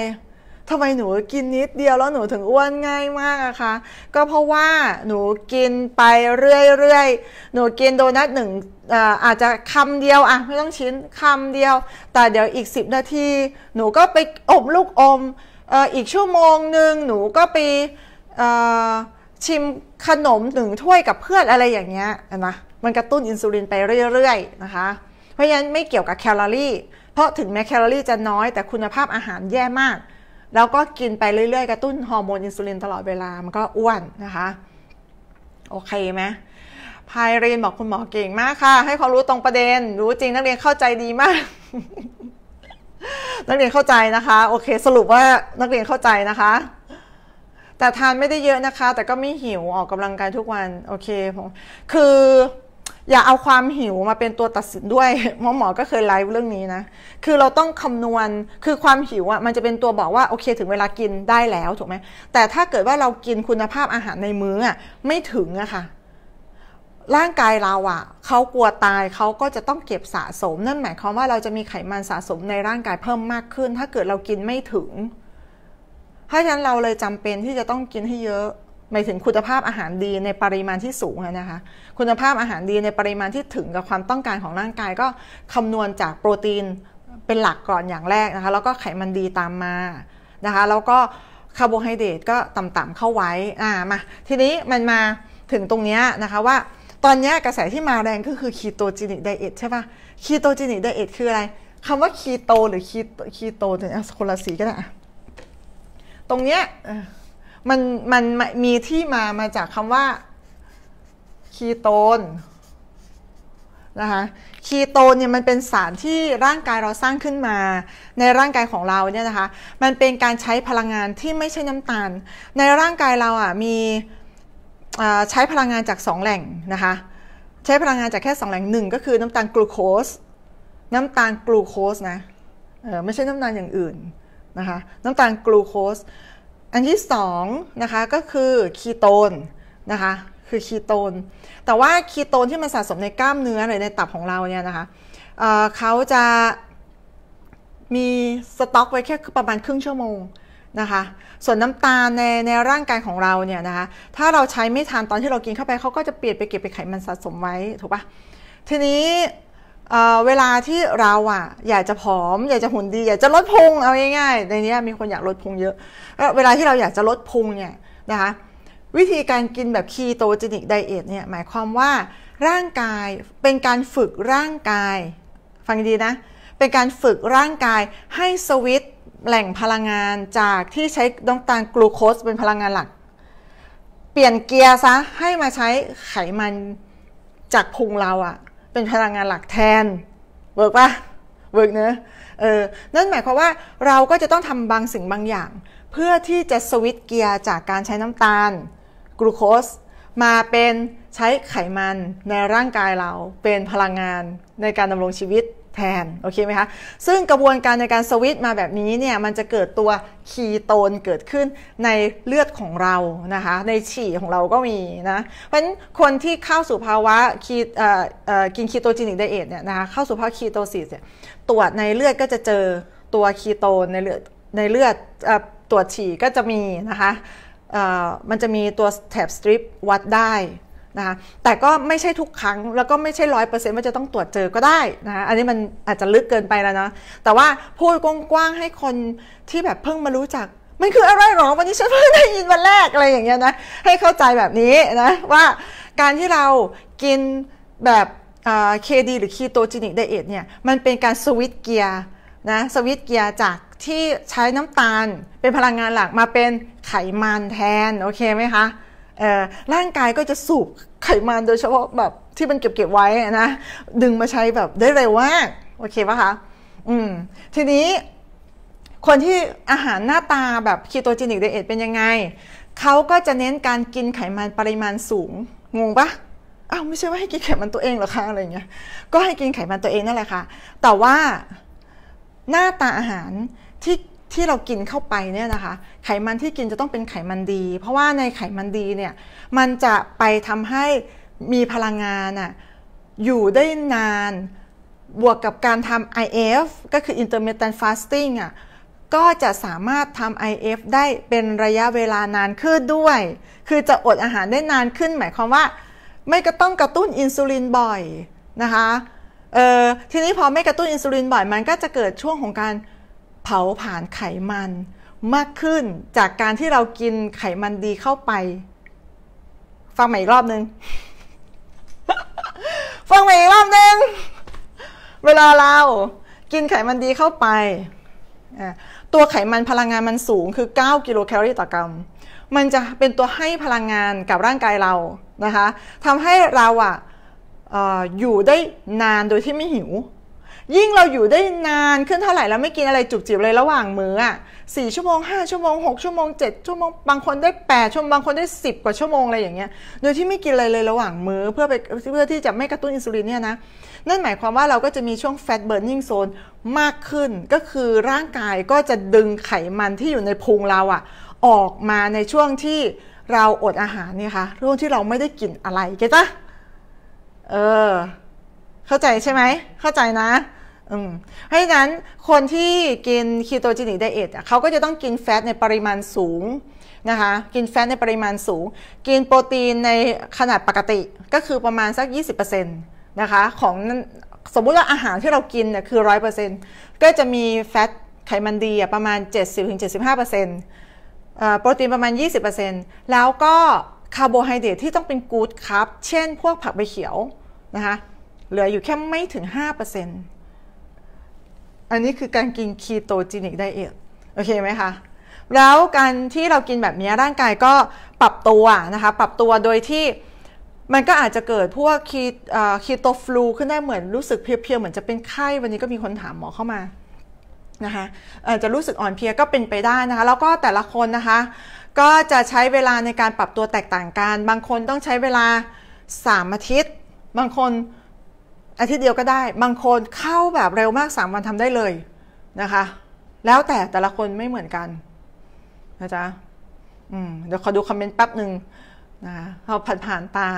ทำไมหนูกินนิดเดียวแล้วหนูถึงอ้วนง่ายมากอะคะ ก็เพราะว่าหนูกินไปเรื่อย ๆ หนูกินโดนัทหนึ่งอาจจะคำเดียวอะไม่ต้องชิ้นคำเดียว แต่เดี๋ยวอีก 10 นาที หนูก็ไปอบลูกอมออีกชั่วโมงหนึ่งหนูก็ไปชิมขนมหนึ่งถ้วยกับเพื่อนอะไรอย่างเงี้ยนะมันกระตุ้นอินซูลินไปเรื่อยๆนะคะ เพราะฉะนั้นไม่เกี่ยวกับแคลอรี่ เพราะถึงแม้แคลอรี่จะน้อยแต่คุณภาพอาหารแย่มาก แล้วก็กินไปเรื่อยๆกระตุ้นฮอร์โมนอินซูลินตลอดเวลามันก็อ้วนนะคะโอเคไหมพายเรียนบอกคุณหมอเก่งมากค่ะ ให้ความรู้ตรงประเด็น รู้จริงนักเรียนเข้าใจดีมาก นักเรียนเข้าใจนะคะโอเค สรุปว่านักเรียนเข้าใจนะคะแต่ทานไม่ได้เยอะนะคะ แต่ก็ไม่หิวออกกำลังกายทุกวันโอเคผมคืออย่าเอาความหิวมาเป็นตัวตัดสินด้วยหมอหมอก็เคยไลฟ์เรื่องนี้นะคือเราต้องคำนวณคือความหิวอะ่ะมันจะเป็นตัวบอกว่าโอเคถึงเวลากินได้แล้วถูกไหมแต่ถ้าเกิดว่าเรากินคุณภาพอาหารในมื้ออะ่ะไม่ถึงอะคะ่ะร่างกายเราอะ่ะเขากลัวตายเขาก็จะต้องเก็บสะสมนั่นหมายความว่าเราจะมีไขมันสะสมในร่างกายเพิ่มมากขึ้น ถ้าเกิดเรากินไม่ถึงเพราะฉะนั้นเราเลยจำเป็นที่จะต้องกินให้เยอะหมายถึงคุณภาพอาหารดีในปริมาณที่สูงนะคะคุณภาพอาหารดีในปริมาณที่ถึงกับความต้องการของร่างกายก็คำนวณจากโปรตีนเป็นหลักก่อนอย่างแรกนะคะแล้วก็ไขมันดีตามมานะคะแล้วก็คาร์โบไฮเดรตก็ต่ำๆเข้าไว้อ่ามาทีนี้มันมาถึงตรงนี้นะคะว่า ตอนนี้กระแสที่มาแรงก็คือคีโตจินิกไดเอทใช่ปะ่ะคีโตจินิกไดเอทคืออะไรคำว่าคีโตหรือคีโตเนี่ยคนละสีก็ได้ตรงเนี้ยมันมันมีที่มามาจากคำว่าคีโตนนะคะคีโตนเนี่ยมันเป็นสารที่ร่างกายเราสร้างขึ้นมา ในร่างกายของเราเนี่ยนะคะมันเป็นการใช้พลังงานที่ไม่ใช่น้ำตาล ในร่างกายเราอ่ะมีใช้พลังงานจากสองแหล่งนะคะใช้พลังงานจากแค่สองแหล่งหนึ่งก็คือน้ำตาลกลูโคสน้ำตาลกลูโคสนะไม่ใช่น้ำตาลอย่างอื่นนะคะน้ำตาลกลูโคส อันที่2นะคะก็คือคีโตนนะคะคือคีโตนแต่ว่าคีโตนที่มันสะสมในกล้ามเนื้อหรือในตับของเราเนี่ยนะคะเเขาจะมีสต็อกไว้แค่ประมาณครึ่งชั่วโมงนะคะส่วนน้ำตาลในในร่างกายของเราเนี่ยนะคะถ้าเราใช้ไม่ทานตอนที่เรากินเข้าไปเขาก็จะเปลี่ยนไปเก็บไปไขมันสะสมไว้ถูกปะทีนี้เเวลาที่เราอ่ะอยากจะผอม อยากจะหุ่นดี อยากจะลดพุงเอาง่ายๆในนี้มีคนอยากลดพุงเยอะเวลาที่เราอยากจะลดพุงเนี่ยนะคะวิธีการกินแบบคีโตเจนิกไดเอทเนี่ยหมายความว่าร่างกายเป็นการฝึกร่างกายฟังดีนะเป็นการฝึกร่างกายให้สวิตแหล่งพลังงานจากที่ใช้น้ำตาลกลูโคส เป็นพลังงานหลัก เปลี่ยนเกียร์ซะให้มาใช้ไขมันจากพุงเราอะเป็นพลังงานหลักแทนเวิร์กปะเวิร์กเนอะเออ นั่นหมายความว่าเราก็จะต้องทำบางสิ่งบางอย่าง เพื่อที่จะสวิตเกียร์จากการใช้น้ำตาลกลูโคสมาเป็นใช้ไขมันในร่างกายเราเป็นพลังงานในการดำรงชีวิตแทนโอเคไหมคะ ซึ่งกระบวนการในการสวิตมาแบบนี้เนี่ย มันจะเกิดตัวคีโตนเกิดขึ้นในเลือดของเรานะคะ ในฉี่ของเราก็มีนะ เพราะฉะนั้นคนที่เข้าสู่ภาวะคีกินคีโตจินิกไดเอทเนี่ยนะคะ เข้าสู่ภาวะคีโตซิสเนี่ย ตรวจในเลือดก็จะเจอตัวคีโตน ในเลือดในเลือดตรวจฉี่ก็จะมีนะคะมันจะมีตัวแถบสตริปวัดได้นะคะแต่ก็ไม่ใช่ทุกครั้ง แล้วก็ไม่ใช่ร้อยเปอร์เซ็นต์ว่าจะต้องตรวจเจอก็ได้นะคะอันนี้มันอาจจะลึกเกินไปแล้วเนาะแต่ว่าพูดกว้างๆให้คนที่แบบเพิ่งมารู้จัก มันคืออะไรหรอวันนี้ฉันเพิ่งได้ยินวันแรกอะไรอย่างเงี้ยนะ ให้เข้าใจแบบนี้นะ ว่าการที่เรากินแบบเคดีหรือคีโตจินิกไดเอทเนี่ยมันเป็นการสวิตเกียร์นะสวิตเกียร์จากที่ใช้น้ำตาล เป็นพลังงานหลักมาเป็นไขมันแทนโอเคไหมคะร่างกายก็จะสูบไขมันโดยเฉพาะแบบที่มันเก็บเก็บไว้นะดึงมาใช้แบบได้เร็วมากโอเคปะคะอืมทีนี้ คนที่อาหารหน้าตาแบบคีโตจินิกไดเอทเป็นยังไงเขาก็จะเน้นการกินไขมันปริมาณสูง งงปะอ้าวไม่ใช่ว่าให้กินไขมันตัวเองหรอคะอะไรเงี้ย ก็ให้กินไขมันตัวเองนั่นแหละค่ะแต่ว่าหน้าตาอาหารที่ที่เรากินเข้าไปเนี่ยนะคะไขมันที่กินจะต้องเป็นไขมันดี เพราะว่าในไขมันดีเนี่ยมันจะไปทำให้มีพลังงานอะอยู่ได้นานบวกกับการทำ IF ก็คือ intermittent fasting อ่ะก็จะสามารถทำ IF ได้เป็นระยะเวลานานขึ้นด้วย คือจะอดอาหารได้นานขึ้น หมายความว่าไม่ก็ต้องกระตุ้นอินซูลินบ่อยนะคะทีนี้พอไม่กระตุ้นอินซูลินบ่อยมันก็จะเกิดช่วงของการเผาผ่านไขมันมากขึ้นจากการที่เรากินไขมันดีเข้าไป ฟังใหม่อีกรอบนึง ฟังใหม่อีกรอบนึงเวลาเรากินไขมันดีเข้าไปตัวไขมันพลังงานมันสูงคือ 9 กิโลแคลอรี่ต่อกรัมมันจะเป็นตัวให้พลังงานกับร่างกายเรานะคะทำให้เราอะอยู่ได้นานโดยที่ไม่หิวยิ่งเราอยู่ได้นานขึ้นเท่าไหร่แล้วไม่กินอะไรจุบจิบเลยระหว่างมื้ออ่ะสี่ชั่วโมงห้าชั่วโมงหกชั่วโมงเจ็ดชั่วโมงบางคนได้แปดชั่วโมงบางคนได้สิบกว่าชั่วโมงอะไรอย่างเงี้ย โดยที่ไม่กินอะไรเลยระหว่างมื้อเพื่อไปเพื่อที่จะไม่กระตุ้นอินซูลินเนี่ยนะนั่นหมายความว่าเราก็จะมีช่วง fat b u รนนิ่งโซนมากขึ้นก็คือร่างกายก็จะดึงไขมันที่อยู่ในพุงเราอ่ะ ออกมาในช่วงที่เราอดอาหารนี่คะช่วงที่เราไม่ได้กินอะไรเก็ตะเออ เข้าใจใช่ไหมเข้าใจนะเพราะฉะนั้นคนที่กินคีโตจินิกไดเอทเขาก็จะต้องกินแฟตในปริมาณสูงนะคะ กินแฟตในปริมาณสูง กินโปรตีนในขนาดปกติก็คือประมาณสัก 20%นะคะ ของสมมุติว่าอาหารที่เรากินเนี่ยคือ 100%ก็จะมีแฟตไขมันดีประมาณ 70-75%โปรตีนประมาณ 20%แล้วก็คาร์โบไฮเดรตที่ต้องเป็นกู๊ดครับ เช่นพวกผักใบเขียวนะคะ เหลืออยู่แค่ไม่ถึง 5%อันนี้คือการกินคีโตจินิกไดเอทโอเคไหมคะแล้วการที่เรากินแบบนี้ร่างกายก็ปรับตัวนะคะปรับตัวโดยที่มันก็อาจจะเกิดพวกคีโตฟลูขึ้นได้เหมือนรู้สึกเพลียๆเหมือนจะเป็นไข้ วันนี้ก็มีคนถามหมอเข้ามานะคะอาจจะรู้สึกอ่อนเพลียก็เป็นไปได้นะคะแล้วก็แต่ละคนนะคะก็จะใช้เวลาในการปรับตัวแตกต่างกัน บางคนต้องใช้เวลา3อาทิตย์บางคนอาทิตย์เดียวก็ได้ บางคนเข้าแบบเร็วมาก 3 วันทำได้เลยนะคะ แล้วแต่แต่ละคนไม่เหมือนกันนะจ๊ะเดี๋ยวขอดูคอมเมนต์แป๊บหนึ่งนะคะเราผ่านผ่านตา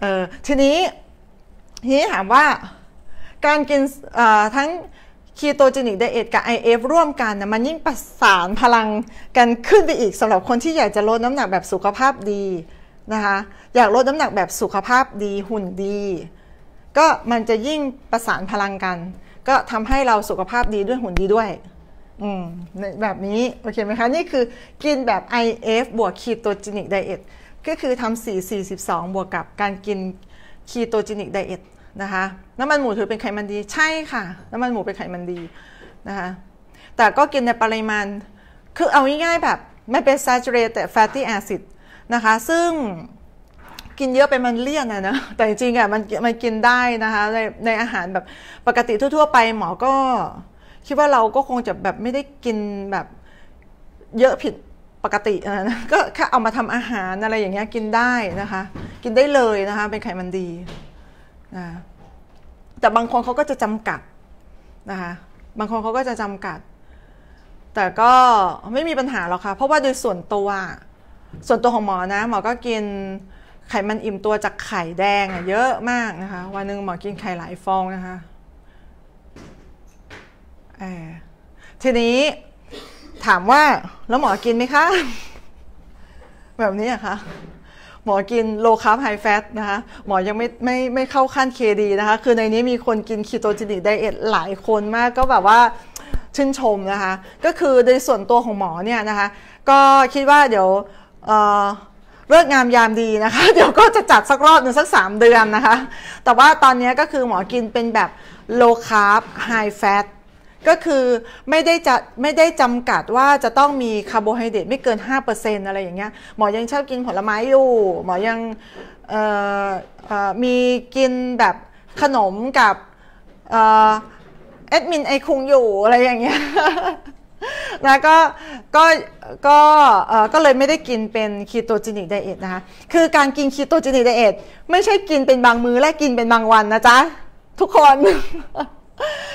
เออทีนี้ทีนี้ถามว่า การกินทั้งคีโตเจนิกไดเอทกับ IF ร่วมกันนะมันยิ่งประสานพลังกันขึ้นไปอีกสำหรับคนที่อยากจะลดน้ำหนักแบบสุขภาพดีนะคะ อยากลดน้ำหนักแบบสุขภาพดีหุ่นดีก็มันจะยิ่งประสานพลังกัน ก็ทำให้เราสุขภาพดีด้วยหุ่นดีด้วย แบบนี้โอเคไหมคะนี่คือกินแบบ IF บวกคีโตจินิกไดเอทก็คือทำ 4 4 2 บวกกับการกินคีโตจินิกไดเอทนะคะน้ำมันหมูถือเป็นไขมันดี ใช่ค่ะ น้ำมันหมูเป็นไขมันดีนะคะแต่ก็กินในปริมาณคือเอาง่ายๆแบบไม่เป็น saturated fatty acid นะคะ ซึ่งกินเยอะไปมันเลี่ยนนะนะ แต่จริงอ่ะมันมันกินได้นะคะในในอาหารแบบปกติทั่วๆไปหมอก็ คิดว่าเราก็คงจะแบบไม่ได้กินแบบเยอะผิดปกตินะ ก็แค่เอามาทำอาหารอะไรอย่างเงี้ยกินได้นะคะ กินได้เลยนะคะเป็นไขมันดีนะ แต่บางคนเขาก็จะจำกัด นะคะ บางคนเขาก็จะจำกัด แต่ก็ไม่มีปัญหาหรอกค่ะ เพราะว่าโดยส่วนตัว ส่วนตัวของหมอนะหมอก็กินไขมันอิ่มตัวจากไข่แดงอะเยอะมากนะคะ วันหนึ่งหมอกินไข่หลายฟองนะคะทีนี้ถามว่า แล้วหมอกินไหมคะ แบบนี้อะคะหมอกินโลคาร์บไฮแฟตนะคะหมอยังไม่ไม่ไม่เข้าขั้นเคดีนะคะ คือในนี้มีคนกินคีโตจินิกไดเอทหลายคนมากก็แบบว่าชื่นชมนะคะ ก็คือในส่วนตัวของหมอเนี่ยนะคะ ก็คิดว่าเดี๋ยวเลิกงามยามดีนะคะ เดี๋ยวก็จะจัดสักรอบหนึ่งสัก3เดือนนะคะ แต่ว่าตอนนี้ก็คือหมอกินเป็นแบบ low carb high fat ก็คือไม่ได้จะไม่ได้จำกัดว่าจะต้องมีคาร์โบไฮเดรตไม่เกิน 5%อะไรอย่างเงี้ยหมอยังชอบกินผลไม้อยู่ หมอยังมีกินแบบขนมกับเอ็ดมินไอคุงอยู่อะไรอย่างเงี้ยนะก็ ก็ ก็ก็เลยไม่ได้กินเป็นคีโตจินิกไดเอทนะคะ คือการกินคีโตจินิกไดเอทไม่ใช่กินเป็นบางมือ้อและกินเป็นบางวันนะจ๊ะทุกคน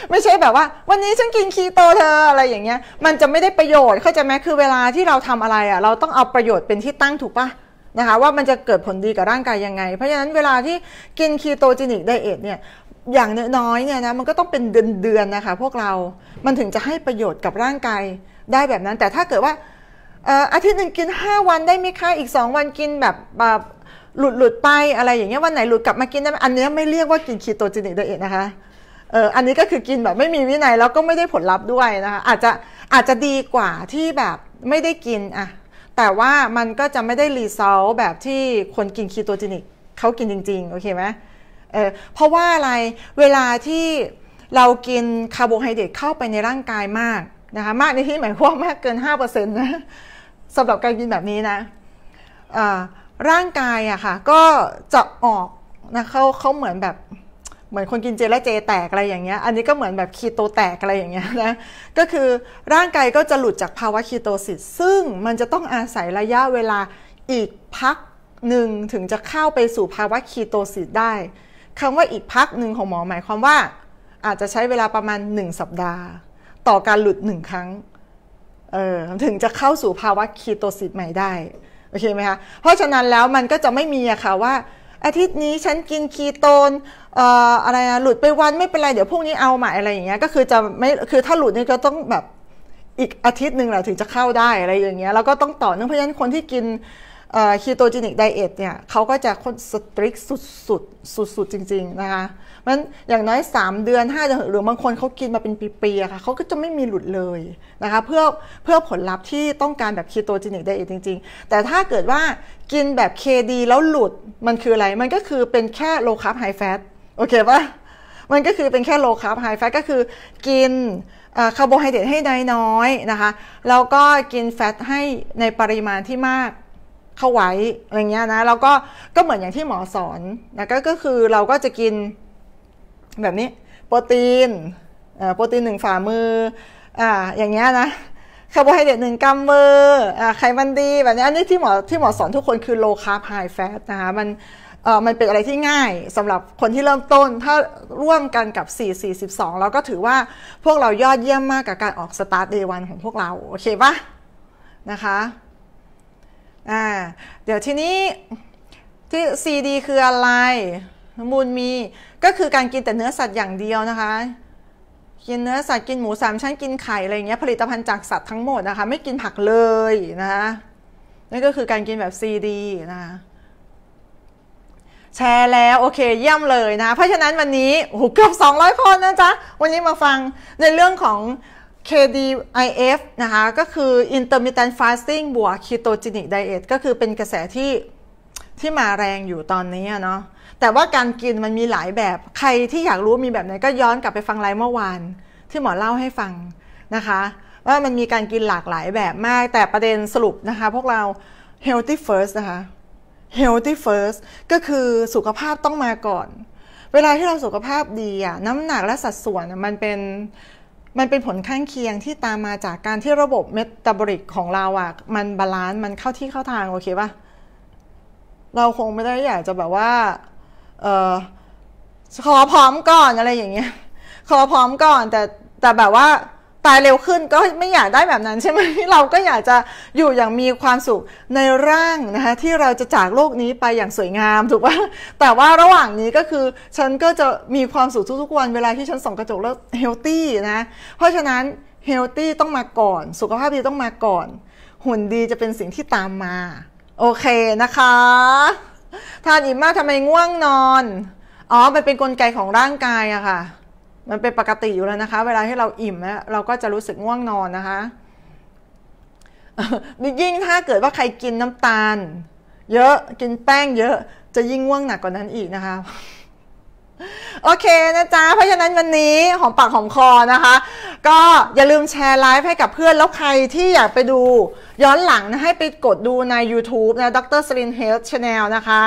ไม่ใช่แบบว่า วันนี้ฉันกินคีโตเธออะไรอย่างเงี้ย มันจะไม่ได้ประโยชน์เข้าใจไหมคือเวลาที่เราทำอะไรอะ่ะเราต้องเอาประโยชน์เป็นที่ตั้งถูกปะนะคะว่ามันจะเกิดผลดีกับร่างกายยังไง เพราะฉะนั้นเวลาที่กินคีโตจินิกไดเอทเนี่ยอย่างน้อยเนี่ยนะมันก็ต้องเป็นเดือนๆนนะคะพวกเรา มันถึงจะให้ประโยชน์กับร่างกายได้แบบนั้นแต่ถ้าเกิดว่าอาทิตย์หนึ่งกิน 5 วันได้ไหมคะอีก 2 วันกินแบบแบบหลุดหลุดไปอะไรอย่างเงี้ยวันไหนหลุดกลับมากินได้อันนี้ไม่เรียกว่ากินคีโตจินิกไดเอทนะคะเอออันนี้ก็คือกินแบบไม่มีวินัยแล้วก็ไม่ได้ผลลัพธ์ด้วยนะคะอาจจะอาจจะดีกว่าที่แบบไม่ได้กินอะแต่ว่ามันก็จะไม่ได้รีซอลแบบที่คนกินคีโตจินิกเขากินจริงๆโอเคไหมเออเพราะว่าอะไรเวลาที่เรากินคาร์โบไฮเดรตเข้าไปในร่างกายมากนะคะมากในที่หมายความมากเกิน5%นะสำหรับการกินแบบนี้นะร่างกายอะค่ะก็จะออกนะเขาเขาเหมือนแบบเหมือนคนกินเจและเจแตกอะไรอย่างเงี้ยอันนี้ก็เหมือนแบบคีโตแตกอะไรอย่างเงี้ยนะก็คือร่างกายก็จะหลุดจากภาวะคีโตซิสซึ่งมันจะต้องอาศัยระยะเวลาอีกพักหนึ่งถึงจะเข้าไปสู่ภาวะคีโตซิสได้คำว่าอีกพักหนึ่งของหมอหมายความว่าอาจจะใช้เวลาประมาณ 1สัปดาห์ ต่อการหลุด 1 ครั้งเออถึงจะเข้าสู่ภาวะคีโตซิสใหม่ได้โอเคไหมคะเพราะฉะนั้นแล้วมันก็จะไม่มีอะค่ะว่าอาทิตย์นี้ฉันกินคีโตนเอ่ออะไรนะหลุดไปวันไม่เป็นไรเดี๋ยวพรุ่งนี้เอาใหม่อะไรอย่างเงี้ยก็คือจะไม่คือถ้าหลุดนี่ก็ต้องแบบอีกอาทิตย์หนึ่งแหละถึงจะเข้าได้อะไรอย่างเงี้ยแล้วก็ต้องต่อเนื่องเพราะฉะนั้นคนที่กินคีโตจินิกไดเอทเนี่ยเขาก็จะคนสตริกสุดๆสุดๆจริงๆนะคะมันอย่างน้อย 3 เดือน5เดือนหรือบางคนเขากินมาเป็นปีๆค่ะเขาก็จะไม่มีหลุดเลยนะคะเพื่อเพื่อผลลัพธ์ที่ต้องการแบบคีโตจินิกไดเอทจริงๆ แต่ถ้าเกิดว่ากินแบบ KD แล้วหลุดมันคืออะไร มันก็คือเป็นแค่โลคาร์บไฮแฟตโอเคปะมันก็คือเป็นแค่โลคาร์บไฮแฟตก็คือกินคาร์โบไฮเดรตให้น้อยๆนะคะแล้วก็กินแฟตให้ในปริมาณที่มากเข้าไว้อะไรเงี้ยนะ แล้วก็ก็เหมือนอย่างที่หมอสอนนะก็ก็คือเราก็จะกินแบบนี้ โปรตีนโปรตีนหนึ่งฝ่ามืออ่าอย่างเงี้ยนะคาร์โบไฮเดรตหนึ่งกำมืออ่าไขมันดีแบบนี้อันนี้ที่หมอที่หมอสอนทุกคนคือโลคาร์บไฮแฟตนะคะมันเออมันเป็นอะไรที่ง่ายสำหรับคนที่เริ่มต้นถ้าร่วมกันกับ 4 4 2 เราก็ถือว่าพวกเรายอดเยี่ยมมากกับการออกสตาร์ทเดย์วันของพวกเรา โอเคปะนะคะอ่าเดี๋ยวทีนี้ที่ CD คืออะไรมูลมีก็คือการกินแต่เนื้อสัตว์อย่างเดียวนะคะกินเนื้อสัตว์กินหมูสามชั้นกินไข่อะไรเงี้ยผลิตภัณฑ์จากสัตว์ทั้งหมดนะคะไม่กินผักเลยนะคะนั่นก็คือการกินแบบ CD นะคะแชร์แล้วโอเคเยี่ยมเลยนะเพราะฉะนั้นวันนี้โอ้โหเกือบ200 คนนะจ๊ะวันนี้มาฟังในเรื่องของ KDIF นะคะก็คือ intermittent fasting บวก ketogenic diet ก็คือเป็นกระแสที่ที่มาแรงอยู่ตอนนี้เนาะแต่ว่าการกินมันมีหลายแบบใครที่อยากรู้มีแบบไหนก็ย้อนกลับไปฟังไลฟ์เมื่อวาน ที่หมอเล่าให้ฟังนะคะ ว่ามันมีการกินหลากหลายแบบมาก แต่ประเด็นสรุปนะคะพวกเรา healthy first นะคะ healthy first ก็คือสุขภาพต้องมาก่อน เวลาที่เราสุขภาพดีอะน้ำหนักและสัดส่วนมันเป็นมันเป็นผลข้างเคียงที่ตามมาจากการที่ระบบเมตาบอลิกของเราอะ่ะ มันบาลานซ์มันเข้าที่เข้าทาง โอเคปะ่ะ เราคงไม่ได้อยากจะแบบว่าเออขอพร้อมก่อนอะไรอย่างเงี้ยขอพร้อมก่อนแต่แต่แบบว่าตายเร็วขึ้นก็ไม่อยากได้แบบนั้น ใช่ไหมเราก็อยากจะอยู่อย่างมีความสุขในร่างนะคะที่เราจะจากโลกนี้ไปอย่างสวยงาม ถูกปะแต่ว่าระหว่างนี้ก็คือ ฉันก็จะมีความสุขทุกๆวันเวลาที่ฉันส่องกระจกแล้วเฮลตี้ นะ เพราะฉะนั้นเฮลตี้ต้องมาก่อน สุขภาพดีต้องมาก่อน หุ่นดีจะเป็นสิ่งที่ตามมา โอเคนะคะทานอิ่มมากทำไมง่วงนอนอ๋อมันเป็นนกลไกของร่างกายอะค่ะมันเป็นปกติอยู่แล้วนะคะ เวลาที่เราอิ่มแล้วเราก็จะรู้สึกง่วงนอนนะคะยิ่งถ้าเกิดว่าใครกินน้ำตาล เยอะกินแป้งเยอะจะยิ่งง่วงหนักกว่านั้นอีกนะคะ โอเคนะจ๊ะ เพราะฉะนั้นวันนี้ หอมปากหอมคอนะคะ ก็อย่าลืมแชร์ไลฟ์ให้กับเพื่อนแล้วใครที่อยากไปดูย้อนหลังนะให้ไปกดดูใน YouTube นะดรสลินเฮลท์ชาแนลนะคะ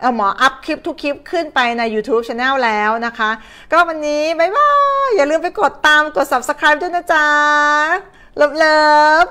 เออหมออัพคลิปทุกคลิปขึ้นไปใน YouTube Channel แล้วนะคะ ก็วันนี้บ๊ายบายอย่าลืมไปกดตามกด Subscribe ด้วยนะจ๊ะเลิฟเลิฟ